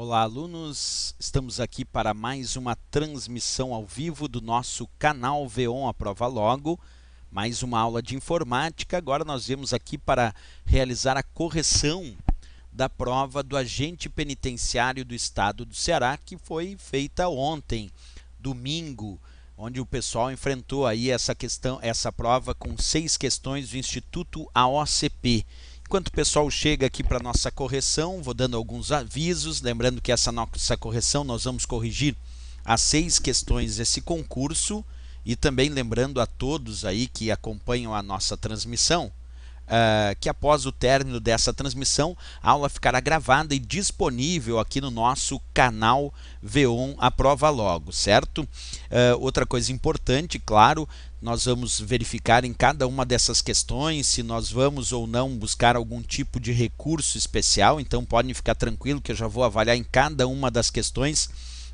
Olá, alunos! Estamos aqui para mais uma transmissão ao vivo do nosso canal VEON A Prova Logo. Mais uma aula de informática. Agora nós viemos aqui para realizar a correção da prova do agente penitenciário do estado do Ceará, que foi feita ontem, domingo, onde o pessoal enfrentou aí essa questão, essa prova com seis questões do Instituto AOCP. Enquanto o pessoal chega aqui para nossa correção, vou dando alguns avisos, lembrando que essa nossa correção nós vamos corrigir as seis questões desse concurso e também lembrando a todos aí que acompanham a nossa transmissão uh, que após o término dessa transmissão, a aula ficará gravada e disponível aqui no nosso canal V1 Aprova Logo, certo? Uh, outra coisa importante, claro, nós vamos verificar em cada uma dessas questões se nós vamos ou não buscar algum tipo de recurso especial, então podem ficar tranquilo que eu já vou avaliar em cada uma das questões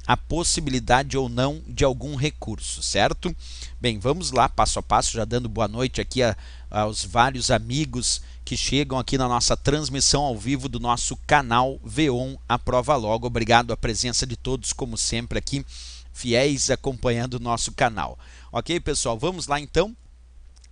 a possibilidade ou não de algum recurso, certo? Bem, vamos lá passo a passo, já dando boa noite aqui a, aos vários amigos que chegam aqui na nossa transmissão ao vivo do nosso canal Veon aprova Logo. Obrigado à presença de todos, como sempre, aqui, fiéis acompanhando o nosso canal. Ok, pessoal? Vamos lá então.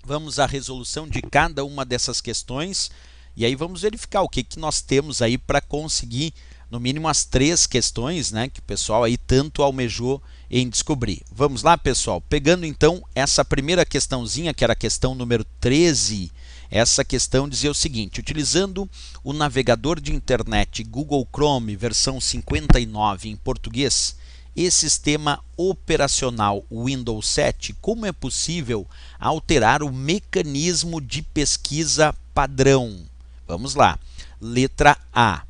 Vamos à resolução de cada uma dessas questões e aí vamos verificar o que, que nós temos aí para conseguir, no mínimo, as três questões né, que o pessoal aí tanto almejou em descobrir. Vamos lá, pessoal. Pegando então essa primeira questãozinha, que era a questão número 13, essa questão dizia o seguinte: utilizando o navegador de internet Google Chrome versão 59 em português e sistema operacional Windows 7, como é possível alterar o mecanismo de pesquisa padrão? Vamos lá. Letra A.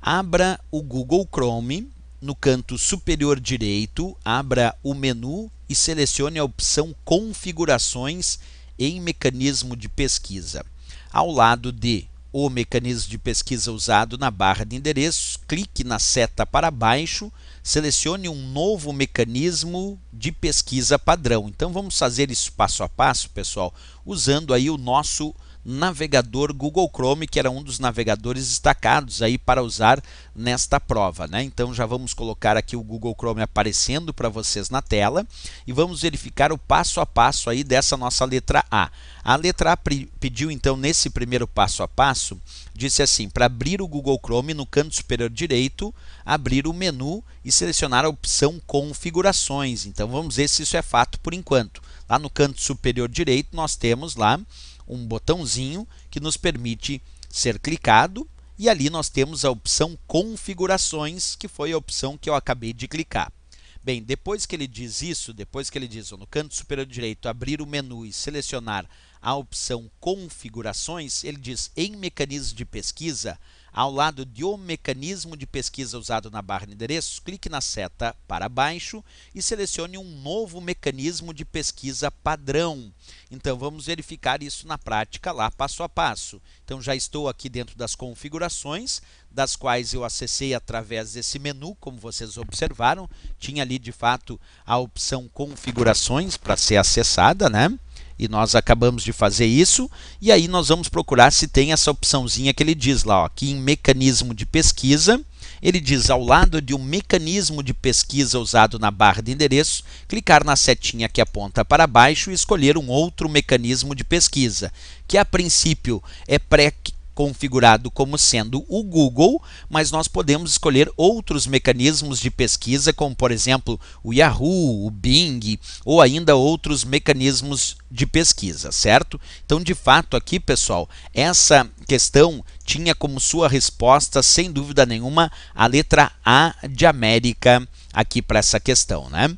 Abra o Google Chrome no canto superior direito, abra o menu e selecione a opção Configurações em Mecanismo de Pesquisa. Ao lado de o mecanismo de pesquisa usado na barra de endereços, clique na seta para baixo, selecione um novo mecanismo de pesquisa padrão. Então vamos fazer isso passo a passo, pessoal, usando aí o nosso navegador Google Chrome, que era um dos navegadores destacados aí para usar nesta prova. Né? Então já vamos colocar aqui o Google Chrome aparecendo para vocês na tela e vamos verificar o passo a passo aí dessa nossa letra A. A letra A pediu então nesse primeiro passo a passo, disse assim, para abrir o Google Chrome no canto superior direito, abrir o menu e selecionar a opção configurações. Então vamos ver se isso é fato por enquanto. Lá no canto superior direito nós temos lá um botãozinho que nos permite ser clicado e ali nós temos a opção configurações, que foi a opção que eu acabei de clicar. Bem, depois que ele diz isso, depois que ele diz no canto superior direito abrir o menu e selecionar a opção configurações, ele diz em mecanismos de pesquisa, ao lado de O mecanismo de pesquisa usado na barra de endereços, clique na seta para baixo e selecione um novo mecanismo de pesquisa padrão. Então, vamos verificar isso na prática lá, passo a passo. Então, já estou aqui dentro das configurações, das quais eu acessei através desse menu, como vocês observaram. Tinha ali, de fato, a opção configurações para ser acessada, né? E nós acabamos de fazer isso, e aí nós vamos procurar se tem essa opçãozinha que ele diz lá, ó, que em mecanismo de pesquisa, ele diz ao lado de um mecanismo de pesquisa usado na barra de endereço, clicar na setinha que aponta para baixo e escolher um outro mecanismo de pesquisa, que a princípio é pré configurado como sendo o Google, mas nós podemos escolher outros mecanismos de pesquisa, como por exemplo o Yahoo, o Bing ou ainda outros mecanismos de pesquisa, certo? Então, de fato, aqui, pessoal, essa questão tinha como sua resposta, sem dúvida nenhuma, a letra A de América aqui para essa questão, né?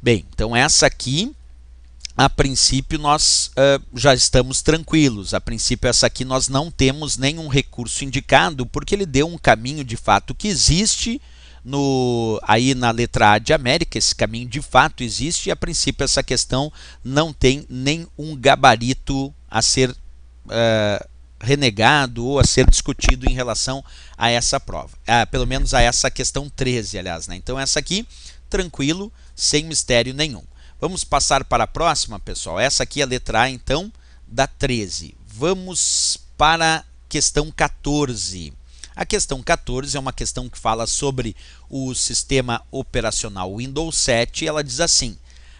Bem, então essa aqui a princípio nós uh, já estamos tranquilos. A princípio essa aqui nós não temos nenhum recurso indicado, porque ele deu um caminho de fato que existe no aí na letra A de América, esse caminho de fato existe e a princípio essa questão não tem nenhum gabarito a ser uh, renegado ou a ser discutido em relação a essa prova. pelo menos a essa questão 13, aliás, né? Então essa aqui tranquilo, sem mistério nenhum. Vamos passar para a próxima, pessoal. Essa aqui é a letra A, então, da 13. Vamos para a questão 14. A questão 14 é uma questão que fala sobre o sistema operacional Windows 7. Ela diz assim: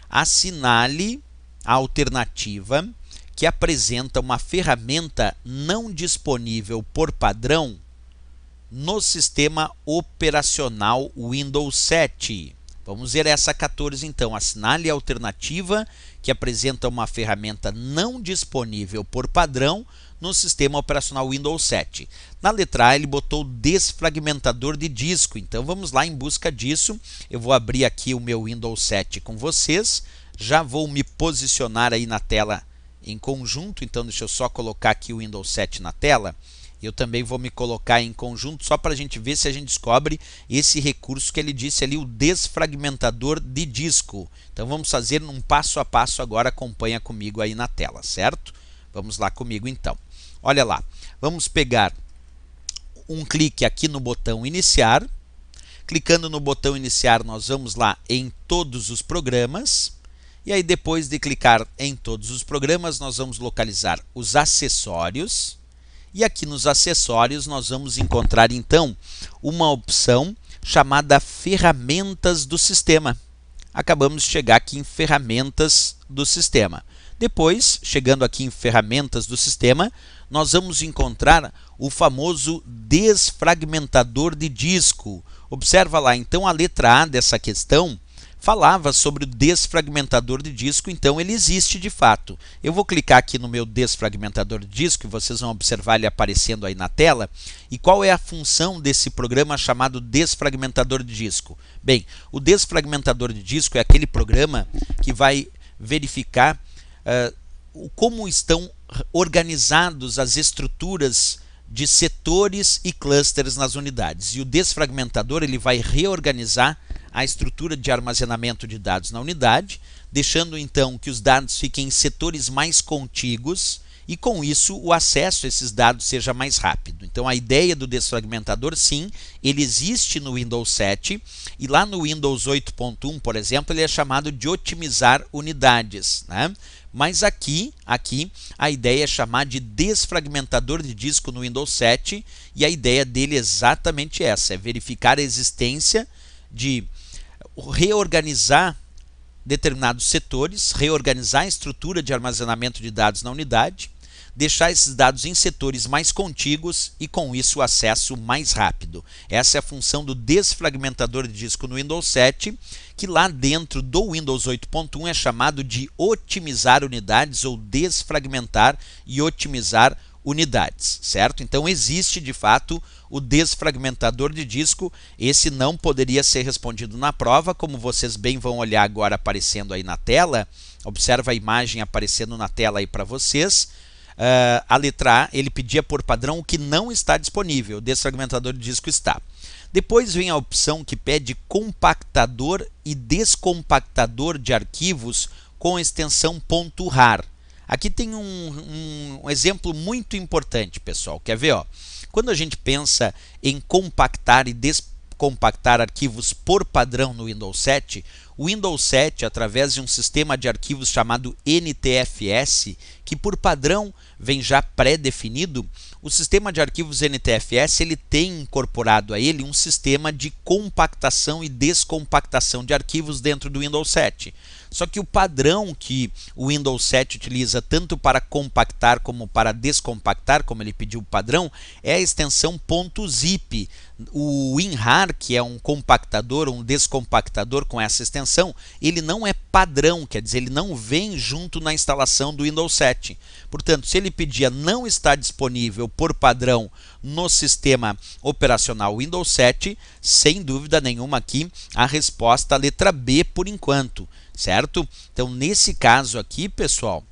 assinale a alternativa que apresenta uma ferramenta não disponível por padrão no sistema operacional Windows 7. Vamos ver essa 14 então. Assinale a alternativa que apresenta uma ferramenta não disponível por padrão no sistema operacional Windows 7. Na letra A ele botou desfragmentador de disco, então vamos lá em busca disso. Eu vou abrir aqui o meu Windows 7 com vocês, já vou me posicionar aí na tela em conjunto, então deixa eu só colocar aqui o Windows 7 na tela. Eu também vou me colocar em conjunto só para a gente ver se a gente descobre esse recurso que ele disse ali, o desfragmentador de disco. Então vamos fazer um passo a passo agora, acompanha comigo aí na tela, certo? Vamos lá comigo então. Olha lá, vamos pegar um clique aqui no botão iniciar. Clicando no botão iniciar, nós vamos lá em todos os programas. E aí depois de clicar em todos os programas, nós vamos localizar os acessórios e aqui nos acessórios nós vamos encontrar então uma opção chamada ferramentas do sistema. Acabamos de chegar aqui em ferramentas do sistema. Depois, chegando aqui em ferramentas do sistema, nós vamos encontrar o famoso desfragmentador de disco. Observa lá, então a letra A dessa questão falava sobre o desfragmentador de disco, então ele existe de fato. Eu vou clicar aqui no meu desfragmentador de disco e vocês vão observar ele aparecendo aí na tela. E qual é a função desse programa chamado desfragmentador de disco? Bem, o desfragmentador de disco é aquele programa que vai verificar uh, como estão organizados as estruturas de setores e clusters nas unidades. E o desfragmentador ele vai reorganizar a estrutura de armazenamento de dados na unidade, deixando então que os dados fiquem em setores mais contíguos e com isso o acesso a esses dados seja mais rápido. Então a ideia do desfragmentador sim, ele existe no Windows 7 e lá no Windows 8.1, por exemplo, ele é chamado de otimizar unidades, né? Mas aqui, aqui a ideia é chamar de desfragmentador de disco no Windows 7 e a ideia dele é exatamente essa, é verificar a existência de reorganizar determinados setores, reorganizar a estrutura de armazenamento de dados na unidade, deixar esses dados em setores mais contíguos e com isso o acesso mais rápido. Essa é a função do desfragmentador de disco no Windows 7, que lá dentro do Windows 8.1 é chamado de otimizar unidades ou desfragmentar e otimizar unidades unidades, certo? Então existe de fato o desfragmentador de disco, esse não poderia ser respondido na prova, como vocês bem vão olhar agora aparecendo aí na tela, observa a imagem aparecendo na tela aí para vocês, uh, a letra A, ele pedia por padrão o que não está disponível, o desfragmentador de disco está. Depois vem a opção que pede compactador e descompactador de arquivos com extensão .rar. Aqui tem um, um exemplo muito importante, pessoal. Quer ver? Ó? Quando a gente pensa em compactar e descompactar arquivos por padrão no Windows 7, o Windows 7, através de um sistema de arquivos chamado NTFS, que por padrão vem já pré-definido, o sistema de arquivos NTFS ele tem incorporado a ele um sistema de compactação e descompactação de arquivos dentro do Windows 7. Só que o padrão que o Windows 7 utiliza tanto para compactar como para descompactar, como ele pediu o padrão, é a extensão .zip. O WinRAR, que é um compactador, um descompactador com essa extensão, ele não é padrão, quer dizer, ele não vem junto na instalação do Windows 7. Portanto, se ele pedia não está disponível por padrão no sistema operacional Windows 7, sem dúvida nenhuma aqui a resposta letra B por enquanto, certo? Então, nesse caso aqui, pessoal,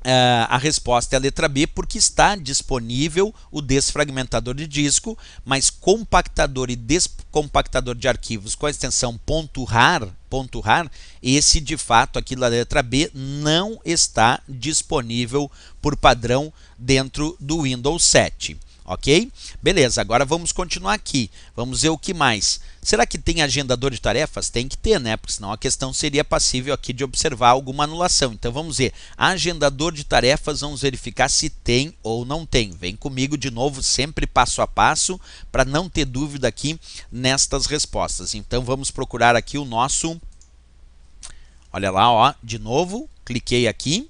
Uh, a resposta é a letra B, porque está disponível o desfragmentador de disco, mas compactador e descompactador de arquivos com a extensão .rar, .rar, esse de fato aqui da letra B não está disponível por padrão dentro do Windows 7 ok? Beleza, agora vamos continuar aqui. Vamos ver o que mais. Será que tem agendador de tarefas? Tem que ter, né? Porque senão a questão seria passível aqui de observar alguma anulação. Então vamos ver. Agendador de tarefas, vamos verificar se tem ou não tem. Vem comigo de novo, sempre passo a passo, para não ter dúvida aqui nestas respostas. Então vamos procurar aqui o nosso. Olha lá, ó, de novo, cliquei aqui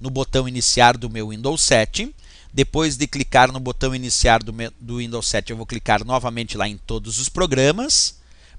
no botão iniciar do meu Windows 7 depois de clicar no botão iniciar do, do Windows 7, eu vou clicar novamente lá em todos os programas.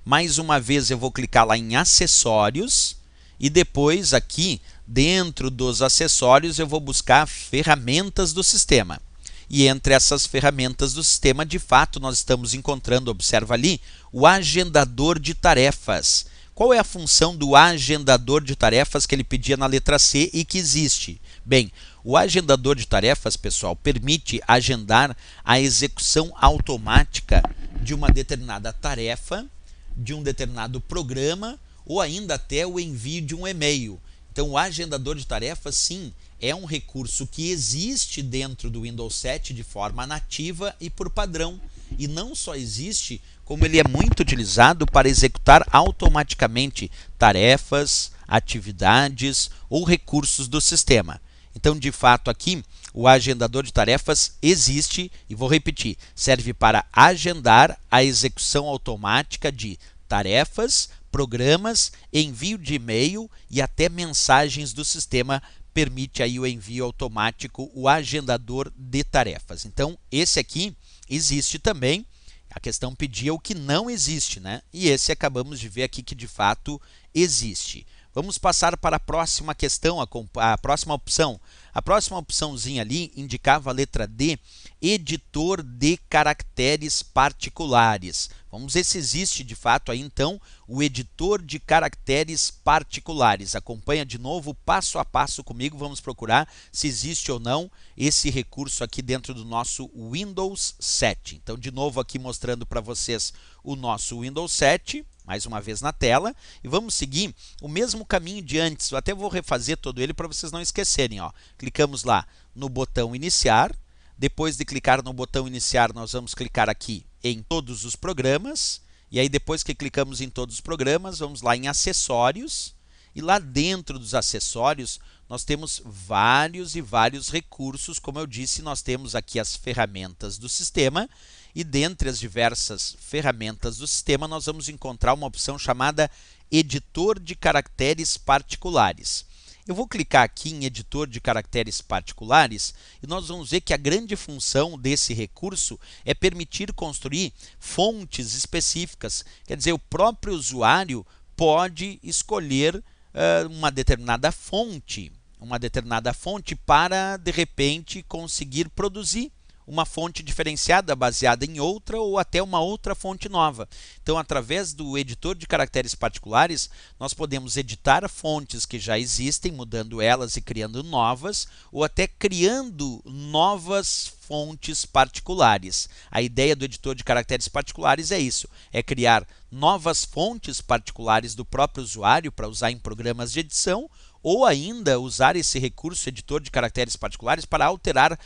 Mais uma vez eu vou clicar lá em acessórios e depois aqui dentro dos acessórios eu vou buscar ferramentas do sistema. E entre essas ferramentas do sistema, de fato, nós estamos encontrando, observa ali, o agendador de tarefas. Qual é a função do agendador de tarefas que ele pedia na letra C e que existe? Bem, o agendador de tarefas, pessoal, permite agendar a execução automática de uma determinada tarefa, de um determinado programa ou ainda até o envio de um e-mail. Então, o agendador de tarefas, sim, é um recurso que existe dentro do Windows 7 de forma nativa e por padrão. E não só existe, como ele é muito utilizado para executar automaticamente tarefas, atividades ou recursos do sistema. Então, de fato, aqui o agendador de tarefas existe e vou repetir, serve para agendar a execução automática de tarefas, programas, envio de e-mail e até mensagens do sistema permite aí o envio automático, o agendador de tarefas. Então, esse aqui existe também. A questão pedia o que não existe, né? E esse acabamos de ver aqui que de fato existe. Vamos passar para a próxima questão, a, a próxima opção. A próxima opçãozinha ali indicava a letra D, editor de caracteres particulares. Vamos ver se existe de fato aí então o editor de caracteres particulares. Acompanha de novo passo a passo comigo, vamos procurar se existe ou não esse recurso aqui dentro do nosso Windows 7. Então de novo aqui mostrando para vocês o nosso Windows 7 mais uma vez na tela e vamos seguir o mesmo caminho de antes. Eu até vou refazer todo ele para vocês não esquecerem. Ó. Clicamos lá no botão iniciar. Depois de clicar no botão iniciar, nós vamos clicar aqui em todos os programas. E aí depois que clicamos em todos os programas, vamos lá em acessórios. E lá dentro dos acessórios, nós temos vários e vários recursos. Como eu disse, nós temos aqui as ferramentas do sistema e dentre as diversas ferramentas do sistema, nós vamos encontrar uma opção chamada Editor de Caracteres Particulares. Eu vou clicar aqui em editor de caracteres particulares e nós vamos ver que a grande função desse recurso é permitir construir fontes específicas. Quer dizer, o próprio usuário pode escolher uh, uma determinada fonte, uma determinada fonte para de repente conseguir produzir uma fonte diferenciada baseada em outra ou até uma outra fonte nova. Então, através do editor de caracteres particulares, nós podemos editar fontes que já existem, mudando elas e criando novas, ou até criando novas fontes particulares. A ideia do editor de caracteres particulares é isso: é criar novas fontes particulares do próprio usuário para usar em programas de edição ou ainda usar esse recurso editor de caracteres particulares para alterar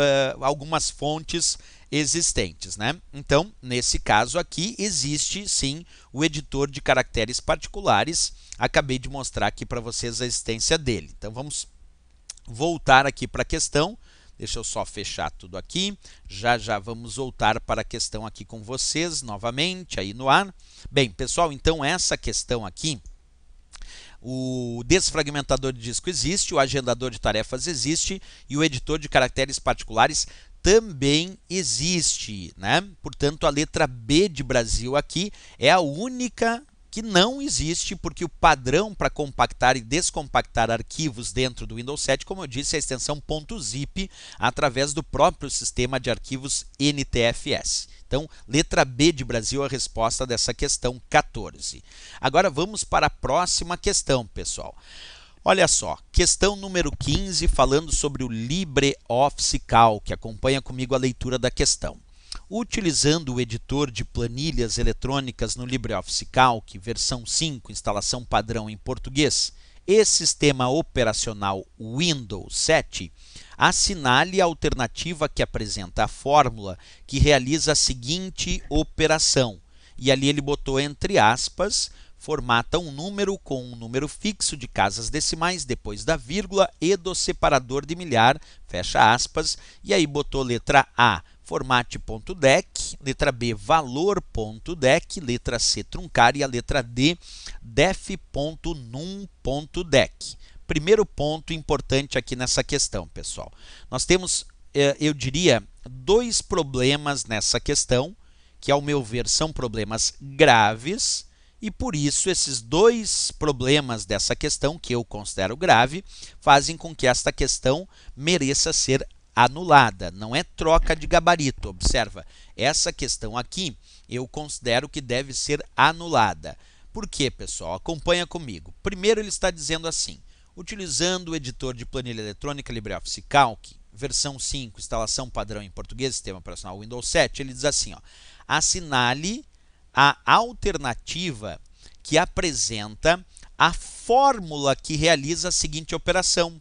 eh, algumas fontes existentes, né? Então, nesse caso aqui, existe sim o editor de caracteres particulares. Acabei de mostrar aqui para vocês a existência dele. Então, vamos voltar aqui para a questão. Deixa eu só fechar tudo aqui. Já já vamos voltar para a questão aqui com vocês novamente, aí no ar. Bem, pessoal, então essa questão aqui o desfragmentador de disco existe, o agendador de tarefas existe e o editor de caracteres particulares também existe, né? Portanto, a letra B de Brasil aqui é a única que não existe, porque o padrão para compactar e descompactar arquivos dentro do Windows 7, como eu disse, é a extensão .zip através do próprio sistema de arquivos NTFS. Então, letra B de Brasil é a resposta dessa questão 14. Agora vamos para a próxima questão, pessoal. Olha só, questão número 15, falando sobre o LibreOffice Calc. Acompanha comigo a leitura da questão. Utilizando o editor de planilhas eletrônicas no LibreOffice Calc, versão 5, instalação padrão em português, e sistema operacional Windows 7, assinale a alternativa que apresenta a fórmula que realiza a seguinte operação. E ali ele botou entre aspas, formata um número com um número fixo de casas decimais depois da vírgula e do separador de milhar, fecha aspas, e aí botou letra A formate.deck, letra B, valor.deck letra C, truncar e a letra D, def.num.deck. Primeiro ponto importante aqui nessa questão, pessoal. Nós temos, eh, eu diria, dois problemas nessa questão, que ao meu ver são problemas graves, e por isso esses dois problemas dessa questão, que eu considero grave, fazem com que esta questão mereça ser anulada, não é troca de gabarito. Observa, essa questão aqui eu considero que deve ser anulada. Por quê, pessoal? Acompanha comigo. Primeiro, ele está dizendo assim: utilizando o editor de planilha eletrônica LibreOffice Calc, versão 5, instalação padrão em português, sistema operacional Windows 7, ele diz assim: ó, assinale a alternativa que apresenta a fórmula que realiza a seguinte operação.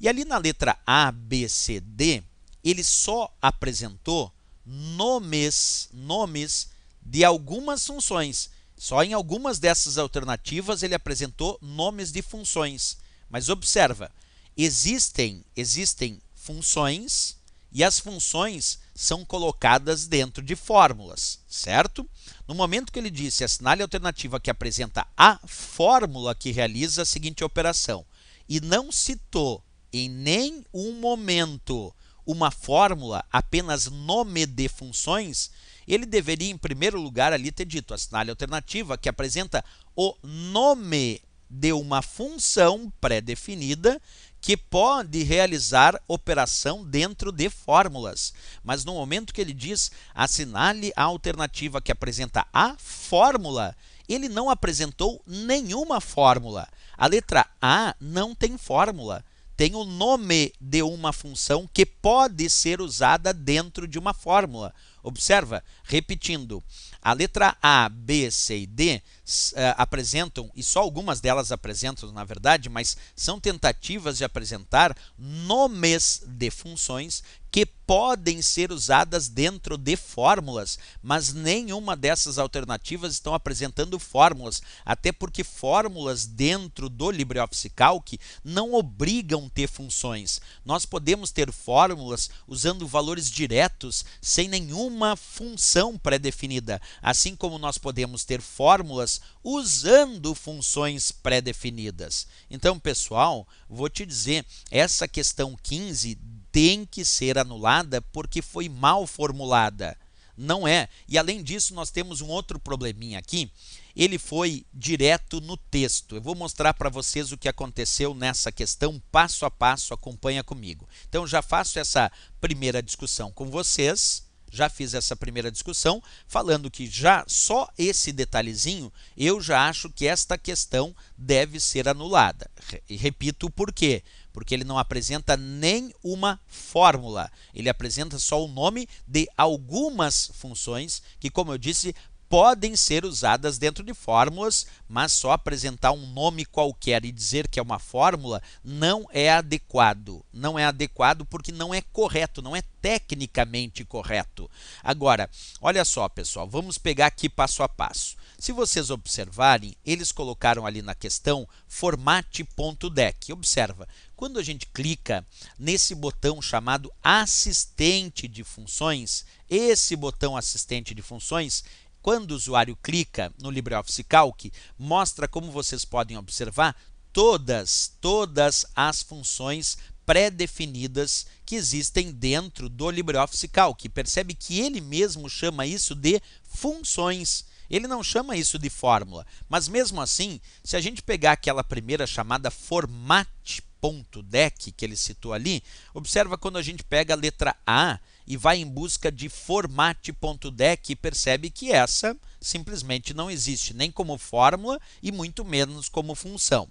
E ali na letra A, B, C, D, ele só apresentou nomes, nomes de algumas funções. Só em algumas dessas alternativas ele apresentou nomes de funções. Mas observa, existem, existem funções e as funções são colocadas dentro de fórmulas, certo? No momento que ele disse assinale a alternativa que apresenta a fórmula que realiza a seguinte operação e não citou em nenhum momento uma fórmula, apenas nome de funções, ele deveria, em primeiro lugar, ali ter dito: assinale a alternativa que apresenta o nome de uma função pré-definida que pode realizar operação dentro de fórmulas. Mas no momento que ele diz assinale a alternativa que apresenta a fórmula, ele não apresentou nenhuma fórmula. A letra A não tem fórmula tem o nome de uma função que pode ser usada dentro de uma fórmula. Observa, repetindo, a letra A, B, C e D uh, apresentam, e só algumas delas apresentam, na verdade, mas são tentativas de apresentar nomes de funções que podem ser usadas dentro de fórmulas, mas nenhuma dessas alternativas estão apresentando fórmulas, até porque fórmulas dentro do LibreOffice Calc não obrigam ter funções. Nós podemos ter fórmulas usando valores diretos sem nenhuma função pré-definida, assim como nós podemos ter fórmulas usando funções pré-definidas. Então, pessoal, vou te dizer, essa questão 15 tem que ser anulada porque foi mal formulada. Não é. E além disso, nós temos um outro probleminha aqui. Ele foi direto no texto. Eu vou mostrar para vocês o que aconteceu nessa questão passo a passo, acompanha comigo. Então já faço essa primeira discussão com vocês já fiz essa primeira discussão falando que já só esse detalhezinho eu já acho que esta questão deve ser anulada. E repito o porquê porque ele não apresenta nem uma fórmula. Ele apresenta só o nome de algumas funções que, como eu disse, podem ser usadas dentro de fórmulas, mas só apresentar um nome qualquer e dizer que é uma fórmula não é adequado. Não é adequado porque não é correto, não é tecnicamente correto. Agora, olha só, pessoal, vamos pegar aqui passo a passo. Se vocês observarem, eles colocaram ali na questão formate.deck. Observa, quando a gente clica nesse botão chamado assistente de funções, esse botão assistente de funções quando o usuário clica no LibreOffice Calc, mostra como vocês podem observar todas, todas as funções pré-definidas que existem dentro do LibreOffice Calc. Percebe que ele mesmo chama isso de funções. Ele não chama isso de fórmula, mas mesmo assim, se a gente pegar aquela primeira chamada formate.deck que ele citou ali, observa quando a gente pega a letra A, e vai em busca de formate.deck e percebe que essa simplesmente não existe nem como fórmula e muito menos como função.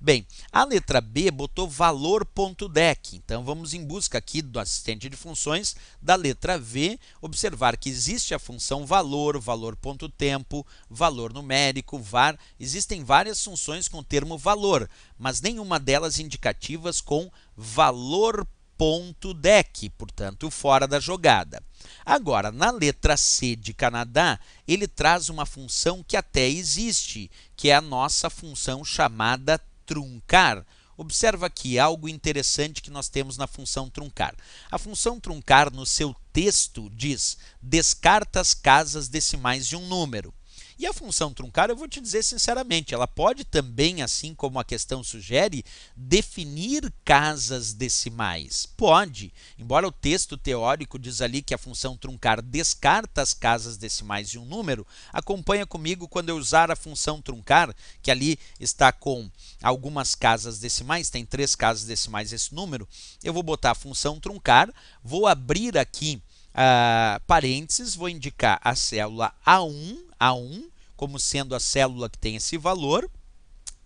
Bem, a letra B botou valor.deck, então vamos em busca aqui do assistente de funções da letra V, observar que existe a função valor, valor.tempo, valor numérico, var, existem várias funções com o termo valor, mas nenhuma delas indicativas com valor.deck ponto deck, portanto, fora da jogada. Agora, na letra C de Canadá, ele traz uma função que até existe, que é a nossa função chamada truncar. Observa aqui algo interessante que nós temos na função truncar. A função truncar no seu texto diz: descarta as casas decimais de um número. E a função truncar, eu vou te dizer sinceramente, ela pode também, assim como a questão sugere, definir casas decimais. Pode, embora o texto teórico diz ali que a função truncar descarta as casas decimais de um número, acompanha comigo quando eu usar a função truncar, que ali está com algumas casas decimais, tem três casas decimais esse número, eu vou botar a função truncar, vou abrir aqui uh, parênteses, vou indicar a célula A1 a 1 como sendo a célula que tem esse valor.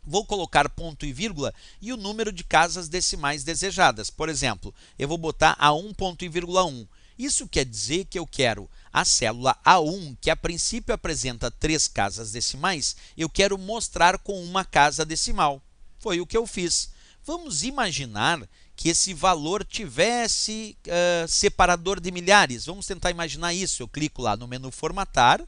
Vou colocar ponto e vírgula e o número de casas decimais desejadas. Por exemplo, eu vou botar A1 ponto e vírgula 1. Isso quer dizer que eu quero a célula A1, que a princípio apresenta três casas decimais, eu quero mostrar com uma casa decimal. Foi o que eu fiz. Vamos imaginar que esse valor tivesse uh, separador de milhares. Vamos tentar imaginar isso. Eu clico lá no menu formatar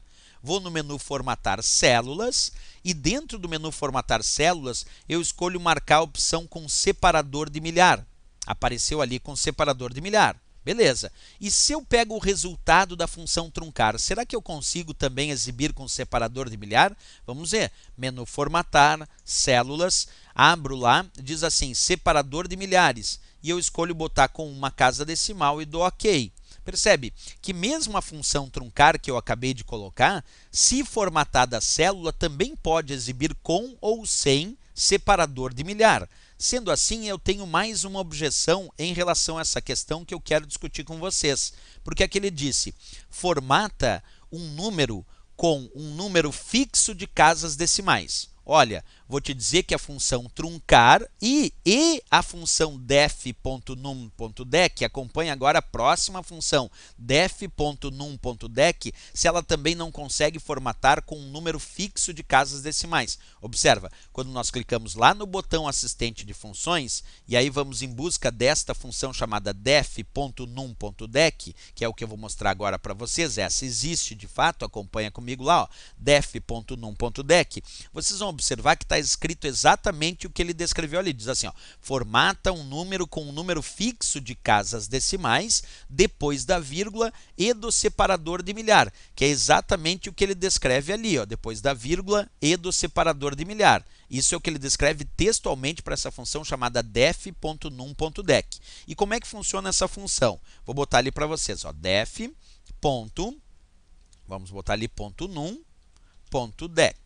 vou no menu formatar células e dentro do menu formatar células eu escolho marcar a opção com separador de milhar. Apareceu ali com separador de milhar. Beleza. E se eu pego o resultado da função truncar, será que eu consigo também exibir com separador de milhar? Vamos ver. Menu formatar, células, abro lá, diz assim, separador de milhares. E eu escolho botar com uma casa decimal e dou OK. Percebe que mesmo a função truncar que eu acabei de colocar, se formatada a célula, também pode exibir com ou sem separador de milhar. Sendo assim, eu tenho mais uma objeção em relação a essa questão que eu quero discutir com vocês. Porque aqui é ele disse: formata um número com um número fixo de casas decimais. Olha, vou te dizer que a função truncar e, e a função def.num.dec, acompanha agora a próxima função, def.num.dec, se ela também não consegue formatar com um número fixo de casas decimais. Observa, quando nós clicamos lá no botão assistente de funções, e aí vamos em busca desta função chamada def.num.dec, que é o que eu vou mostrar agora para vocês, essa existe de fato, acompanha comigo lá, def.num.dec, vocês vão observar que está está escrito exatamente o que ele descreveu ali. Diz assim, ó, formata um número com um número fixo de casas decimais depois da vírgula e do separador de milhar, que é exatamente o que ele descreve ali, ó, depois da vírgula e do separador de milhar. Isso é o que ele descreve textualmente para essa função chamada def.num.dec. E como é que funciona essa função? Vou botar ali para vocês, ó, def. Ponto, vamos botar ali ponto num, ponto deck.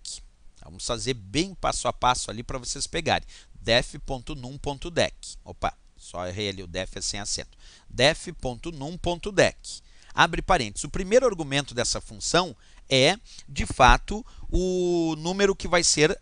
Vamos fazer bem passo a passo ali para vocês pegarem. def.num.dec. Opa, só errei ali, o def é sem acento. def.num.dec. Abre parênteses. O primeiro argumento dessa função é, de fato, o número que vai ser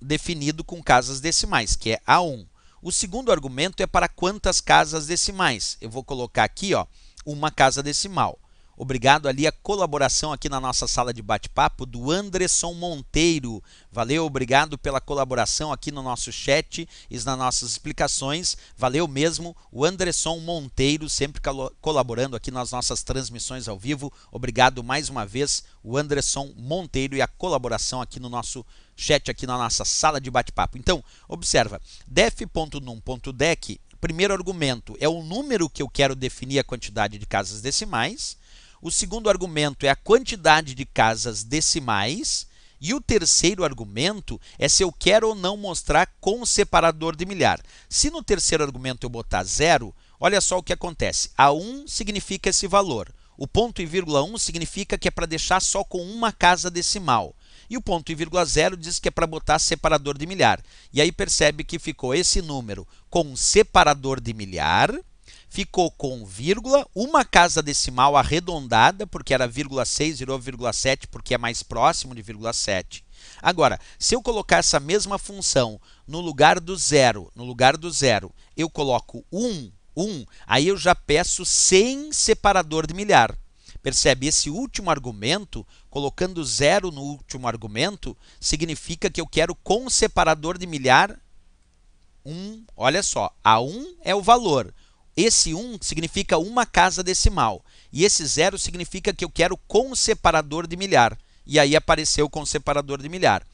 definido com casas decimais, que é A1. O segundo argumento é para quantas casas decimais. Eu vou colocar aqui ó, uma casa decimal. Obrigado ali a colaboração aqui na nossa sala de bate-papo do Anderson Monteiro. Valeu, obrigado pela colaboração aqui no nosso chat e nas nossas explicações. Valeu mesmo, o Anderson Monteiro, sempre colaborando aqui nas nossas transmissões ao vivo. Obrigado mais uma vez, o Anderson Monteiro e a colaboração aqui no nosso chat, aqui na nossa sala de bate-papo. Então, observa, def.num.dec primeiro argumento é o número que eu quero definir a quantidade de casas decimais. O segundo argumento é a quantidade de casas decimais. E o terceiro argumento é se eu quero ou não mostrar com o separador de milhar. Se no terceiro argumento eu botar zero, olha só o que acontece. A1 significa esse valor. O ponto e vírgula 1 significa que é para deixar só com uma casa decimal. E o ponto e vírgula 0 diz que é para botar separador de milhar. E aí percebe que ficou esse número com separador de milhar ficou com vírgula, uma casa decimal arredondada, porque era vírgula 6, virou vírgula 7, porque é mais próximo de vírgula 7. Agora, se eu colocar essa mesma função no lugar do zero, no lugar do zero, eu coloco 1, 1, aí eu já peço sem separador de milhar. Percebe? Esse último argumento, colocando zero no último argumento, significa que eu quero com separador de milhar 1. Olha só, a 1 é o valor, esse 1 significa uma casa decimal. E esse zero significa que eu quero com separador de milhar. E aí apareceu com separador de milhar.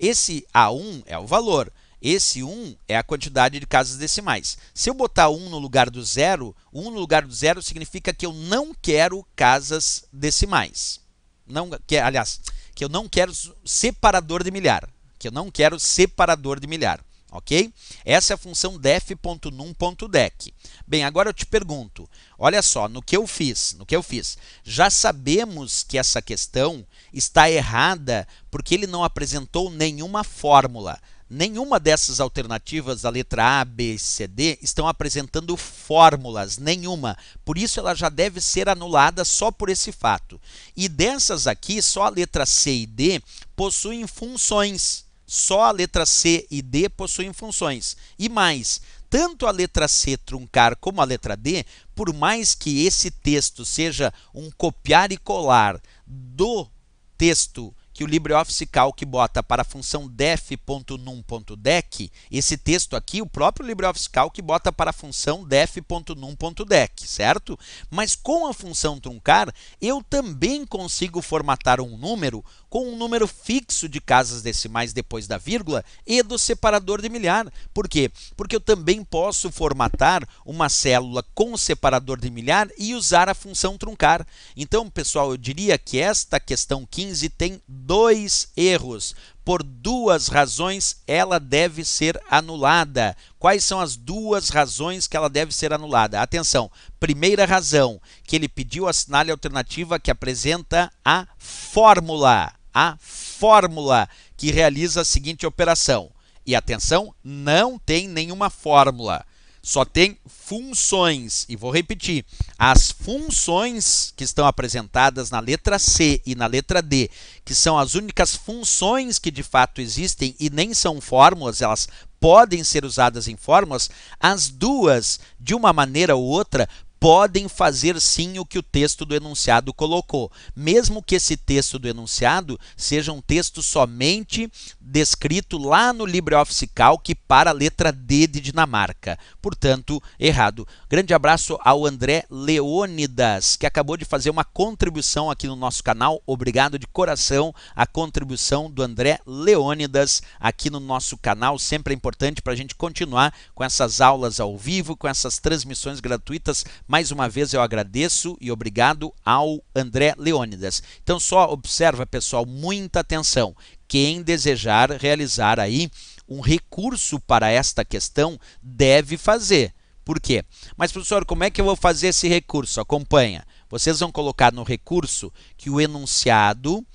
Esse A1 é o valor. Esse 1 é a quantidade de casas decimais. Se eu botar 1 no lugar do zero, 1 no lugar do zero significa que eu não quero casas decimais. Não, que, aliás, que eu não quero separador de milhar. Que eu não quero separador de milhar ok? Essa é a função def.num.deck. Bem, agora eu te pergunto, olha só, no que eu fiz, no que eu fiz, já sabemos que essa questão está errada porque ele não apresentou nenhuma fórmula. Nenhuma dessas alternativas da letra A, B, C, D estão apresentando fórmulas, nenhuma. Por isso ela já deve ser anulada só por esse fato. E dessas aqui, só a letra C e D possuem funções só a letra C e D possuem funções. E mais, tanto a letra C truncar como a letra D, por mais que esse texto seja um copiar e colar do texto que o LibreOffice Calc bota para a função def.num.dec, esse texto aqui, o próprio LibreOffice Calc bota para a função def.num.dec, certo? Mas com a função truncar, eu também consigo formatar um número com um número fixo de casas decimais depois da vírgula e do separador de milhar. Por quê? Porque eu também posso formatar uma célula com o separador de milhar e usar a função truncar. Então, pessoal, eu diria que esta questão 15 tem dois dois erros, por duas razões ela deve ser anulada. Quais são as duas razões que ela deve ser anulada? Atenção, primeira razão, que ele pediu assinale a alternativa que apresenta a fórmula, a fórmula que realiza a seguinte operação. E atenção, não tem nenhuma fórmula só tem funções. E vou repetir: as funções que estão apresentadas na letra C e na letra D, que são as únicas funções que de fato existem e nem são fórmulas, elas podem ser usadas em fórmulas, as duas, de uma maneira ou outra, podem fazer sim o que o texto do enunciado colocou, mesmo que esse texto do enunciado seja um texto somente descrito lá no LibreOffice Calc para a letra D de Dinamarca. Portanto, errado. Grande abraço ao André Leônidas, que acabou de fazer uma contribuição aqui no nosso canal. Obrigado de coração a contribuição do André Leônidas aqui no nosso canal. Sempre é importante para a gente continuar com essas aulas ao vivo, com essas transmissões gratuitas mais uma vez eu agradeço e obrigado ao André Leônidas. Então só observa, pessoal, muita atenção. Quem desejar realizar aí um recurso para esta questão deve fazer. Por quê? Mas, professor, como é que eu vou fazer esse recurso? Acompanha. Vocês vão colocar no recurso que o enunciado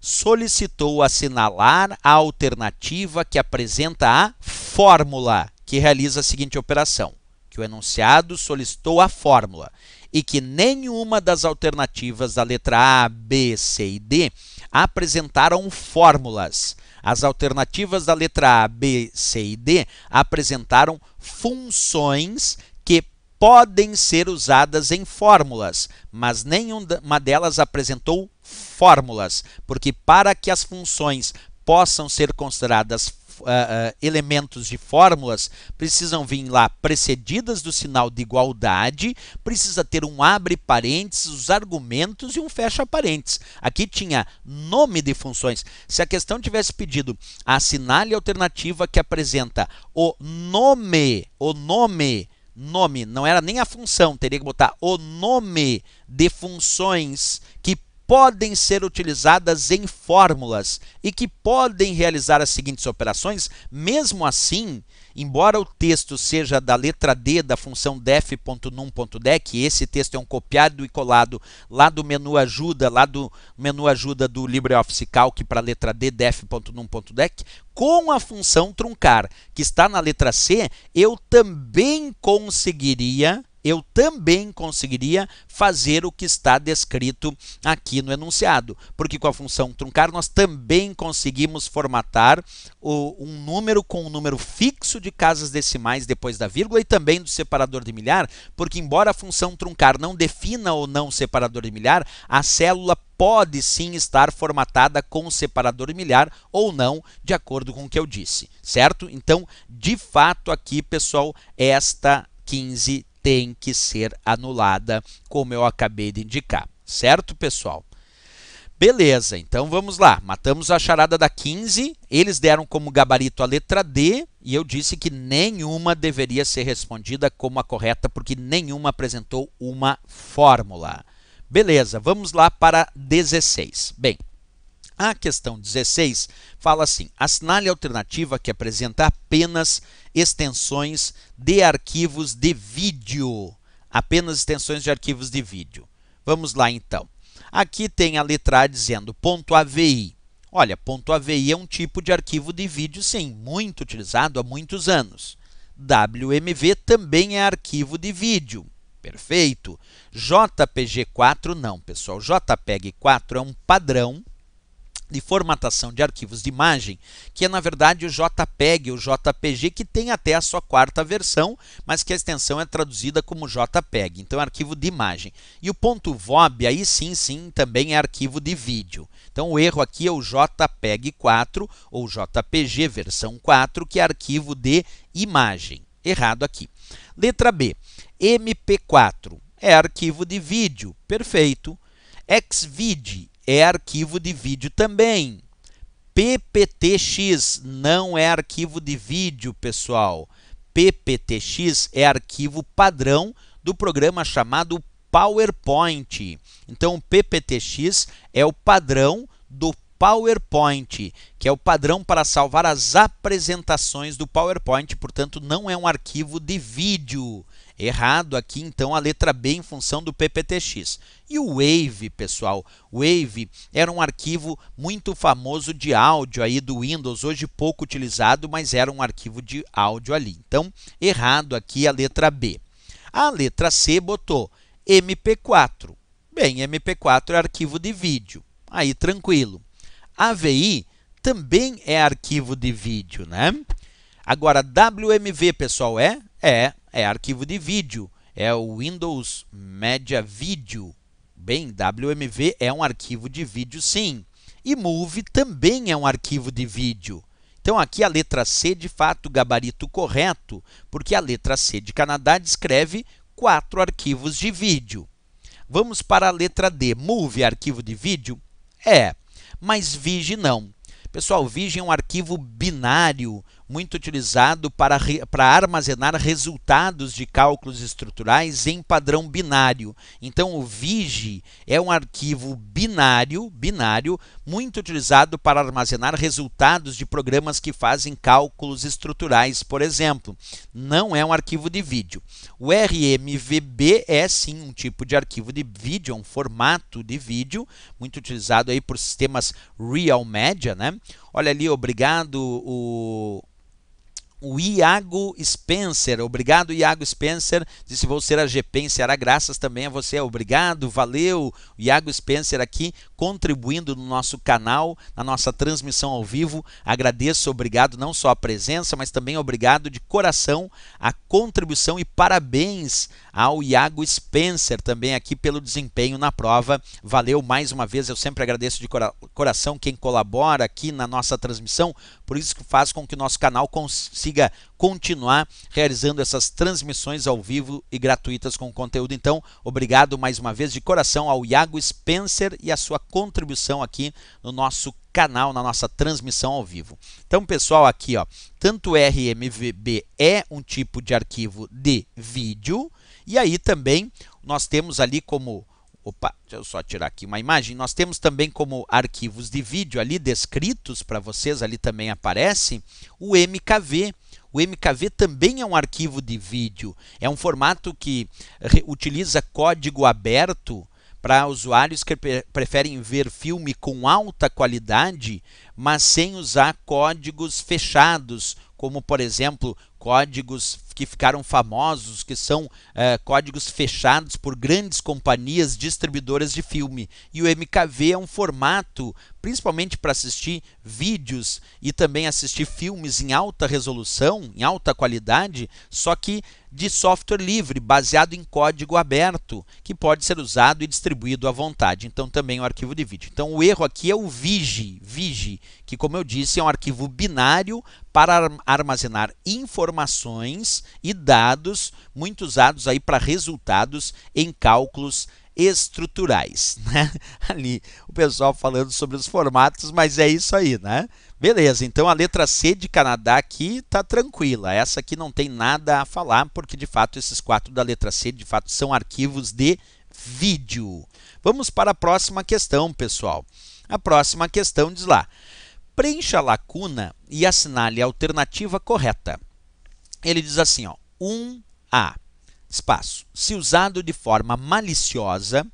solicitou assinalar a alternativa que apresenta a fórmula que realiza a seguinte operação que o enunciado solicitou a fórmula e que nenhuma das alternativas da letra A, B, C e D apresentaram fórmulas. As alternativas da letra A, B, C e D apresentaram funções que podem ser usadas em fórmulas, mas nenhuma delas apresentou fórmulas, porque para que as funções possam ser consideradas uh, elementos de fórmulas precisam vir lá precedidas do sinal de igualdade, precisa ter um abre parênteses, os argumentos e um fecha parênteses. Aqui tinha nome de funções. Se a questão tivesse pedido, assinale a alternativa que apresenta o nome, o nome nome, não era nem a função, teria que botar o nome de funções que podem ser utilizadas em fórmulas e que podem realizar as seguintes operações, mesmo assim, embora o texto seja da letra D da função def.num.dec, esse texto é um copiado e colado lá do menu ajuda, lá do menu ajuda do LibreOffice Calc para a letra D def.num.dec, com a função truncar, que está na letra C, eu também conseguiria eu também conseguiria fazer o que está descrito aqui no enunciado, porque com a função truncar nós também conseguimos formatar o, um número com um número fixo de casas decimais depois da vírgula e também do separador de milhar, porque embora a função truncar não defina ou não separador de milhar, a célula pode sim estar formatada com separador de milhar ou não, de acordo com o que eu disse, certo? Então, de fato aqui, pessoal, esta 15 tem que ser anulada, como eu acabei de indicar. Certo, pessoal? Beleza, então vamos lá. Matamos a charada da 15. Eles deram como gabarito a letra D e eu disse que nenhuma deveria ser respondida como a correta porque nenhuma apresentou uma fórmula. Beleza, vamos lá para 16. Bem, a questão 16 fala assim: assinale a alternativa que apresenta apenas extensões de arquivos de vídeo. Apenas extensões de arquivos de vídeo. Vamos lá então. Aqui tem a letra A dizendo ponto .avi. Olha, ponto .avi é um tipo de arquivo de vídeo, sim, muito utilizado há muitos anos. WMV também é arquivo de vídeo. Perfeito. JPG4 não, pessoal. JPEG4 é um padrão de formatação de arquivos de imagem, que é na verdade o JPEG, o JPG, que tem até a sua quarta versão, mas que a extensão é traduzida como JPEG, então é arquivo de imagem. E o ponto .vob, aí sim, sim, também é arquivo de vídeo. Então o erro aqui é o JPEG 4 ou JPG versão 4, que é arquivo de imagem. Errado aqui. Letra B, MP4 é arquivo de vídeo, perfeito. Xvid é arquivo de vídeo também. PPTX não é arquivo de vídeo, pessoal. PPTX é arquivo padrão do programa chamado PowerPoint. Então, PPTX é o padrão do PowerPoint, que é o padrão para salvar as apresentações do PowerPoint, portanto não é um arquivo de vídeo. Errado aqui então a letra B em função do PPTX. E o Wave, pessoal, Wave era um arquivo muito famoso de áudio aí do Windows, hoje pouco utilizado, mas era um arquivo de áudio ali. Então, errado aqui a letra B. A letra C botou MP4. Bem, MP4 é arquivo de vídeo. Aí tranquilo. AVI também é arquivo de vídeo, né? Agora, WMV, pessoal, é? É, é arquivo de vídeo. É o Windows Media Video. Bem, WMV é um arquivo de vídeo, sim. E Move também é um arquivo de vídeo. Então, aqui a letra C, de fato, gabarito correto, porque a letra C de Canadá descreve quatro arquivos de vídeo. Vamos para a letra D. Move, arquivo de vídeo? É mas Vige não. Pessoal, Vige é um arquivo binário muito utilizado para, para armazenar resultados de cálculos estruturais em padrão binário. Então, o VIGI é um arquivo binário, binário muito utilizado para armazenar resultados de programas que fazem cálculos estruturais, por exemplo. Não é um arquivo de vídeo. O RMVB é sim um tipo de arquivo de vídeo, é um formato de vídeo, muito utilizado aí por sistemas Real Media, né? Olha ali, obrigado o o Iago Spencer. Obrigado, Iago Spencer. Disse vou ser a GP em Ceará. Graças também a você. Obrigado, valeu. O Iago Spencer aqui contribuindo no nosso canal, na nossa transmissão ao vivo. Agradeço, obrigado não só a presença, mas também obrigado de coração a contribuição e parabéns ao Iago Spencer também aqui pelo desempenho na prova. Valeu mais uma vez. Eu sempre agradeço de cora coração quem colabora aqui na nossa transmissão por isso que faz com que o nosso canal consiga continuar realizando essas transmissões ao vivo e gratuitas com conteúdo. Então, obrigado mais uma vez de coração ao Iago Spencer e a sua contribuição aqui no nosso canal, na nossa transmissão ao vivo. Então, pessoal, aqui, ó, tanto RMVB é um tipo de arquivo de vídeo e aí também nós temos ali como Opa, deixa eu só tirar aqui uma imagem. Nós temos também como arquivos de vídeo ali descritos para vocês, ali também aparece o MKV. O MKV também é um arquivo de vídeo. É um formato que utiliza código aberto para usuários que preferem ver filme com alta qualidade, mas sem usar códigos fechados, como por exemplo códigos que ficaram famosos, que são eh, códigos fechados por grandes companhias distribuidoras de filme. E o MKV é um formato, principalmente para assistir vídeos e também assistir filmes em alta resolução, em alta qualidade, só que de software livre, baseado em código aberto, que pode ser usado e distribuído à vontade. Então, também é um arquivo de vídeo. Então, o erro aqui é o VIGI, VIGI que, como eu disse, é um arquivo binário para armazenar informações e dados, muito usados aí para resultados em cálculos estruturais, né? Ali o pessoal falando sobre os formatos, mas é isso aí, né? Beleza, então a letra C de Canadá aqui está tranquila. Essa aqui não tem nada a falar, porque de fato esses quatro da letra C de fato são arquivos de vídeo. Vamos para a próxima questão, pessoal. A próxima questão diz lá: preencha a lacuna e assinale a alternativa correta. Ele diz assim: ó, 1A. Espaço. Se usado de forma maliciosa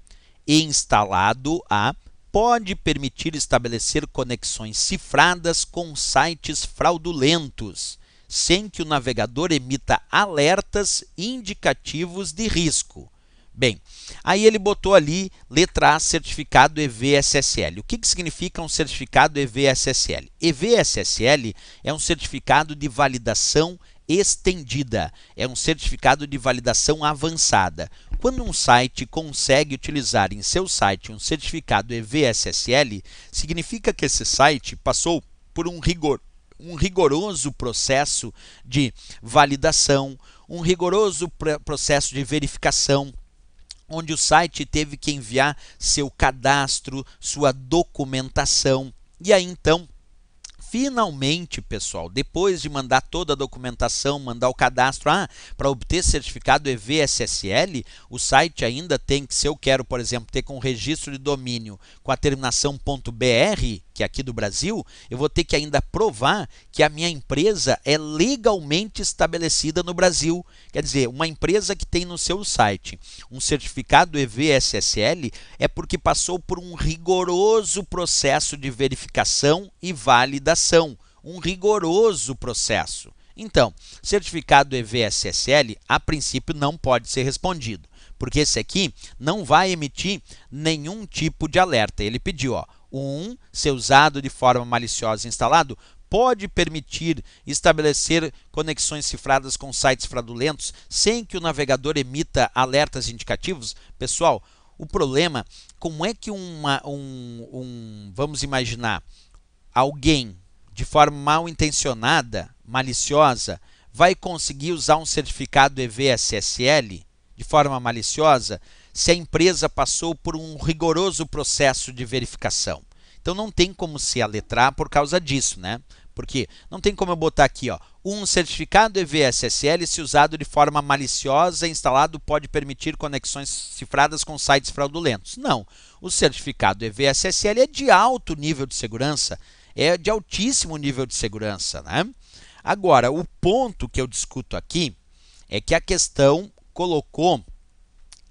e instalado a pode permitir estabelecer conexões cifradas com sites fraudulentos, sem que o navegador emita alertas indicativos de risco. Bem, aí ele botou ali letra A certificado EVSSL. O que, que significa um certificado EVSSL? EVSSL é um certificado de validação estendida. É um certificado de validação avançada. Quando um site consegue utilizar em seu site um certificado EVSSL, significa que esse site passou por um rigor um rigoroso processo de validação, um rigoroso processo de verificação, onde o site teve que enviar seu cadastro, sua documentação, e aí então finalmente, pessoal, depois de mandar toda a documentação, mandar o cadastro, ah, para obter certificado EVSSL, o site ainda tem que, se eu quero, por exemplo, ter com registro de domínio com a terminação .br, que é aqui do Brasil, eu vou ter que ainda provar que a minha empresa é legalmente estabelecida no Brasil. Quer dizer, uma empresa que tem no seu site um certificado EVSSL é porque passou por um rigoroso processo de verificação e validação. Um rigoroso processo. Então, certificado EVSSL, a princípio, não pode ser respondido, porque esse aqui não vai emitir nenhum tipo de alerta. Ele pediu, ó, 1, ser usado de forma maliciosa e instalado, pode permitir estabelecer conexões cifradas com sites fraudulentos sem que o navegador emita alertas indicativos? Pessoal, o problema, como é que uma, um, um, vamos imaginar, alguém de forma mal intencionada, maliciosa, vai conseguir usar um certificado EVSSL de forma maliciosa se a empresa passou por um rigoroso processo de verificação. Então não tem como se aletrar por causa disso, né? Porque não tem como eu botar aqui, ó, um certificado EVSSL, se usado de forma maliciosa e instalado, pode permitir conexões cifradas com sites fraudulentos. Não. O certificado EVSSL é de alto nível de segurança, é de altíssimo nível de segurança, né? Agora, o ponto que eu discuto aqui é que a questão colocou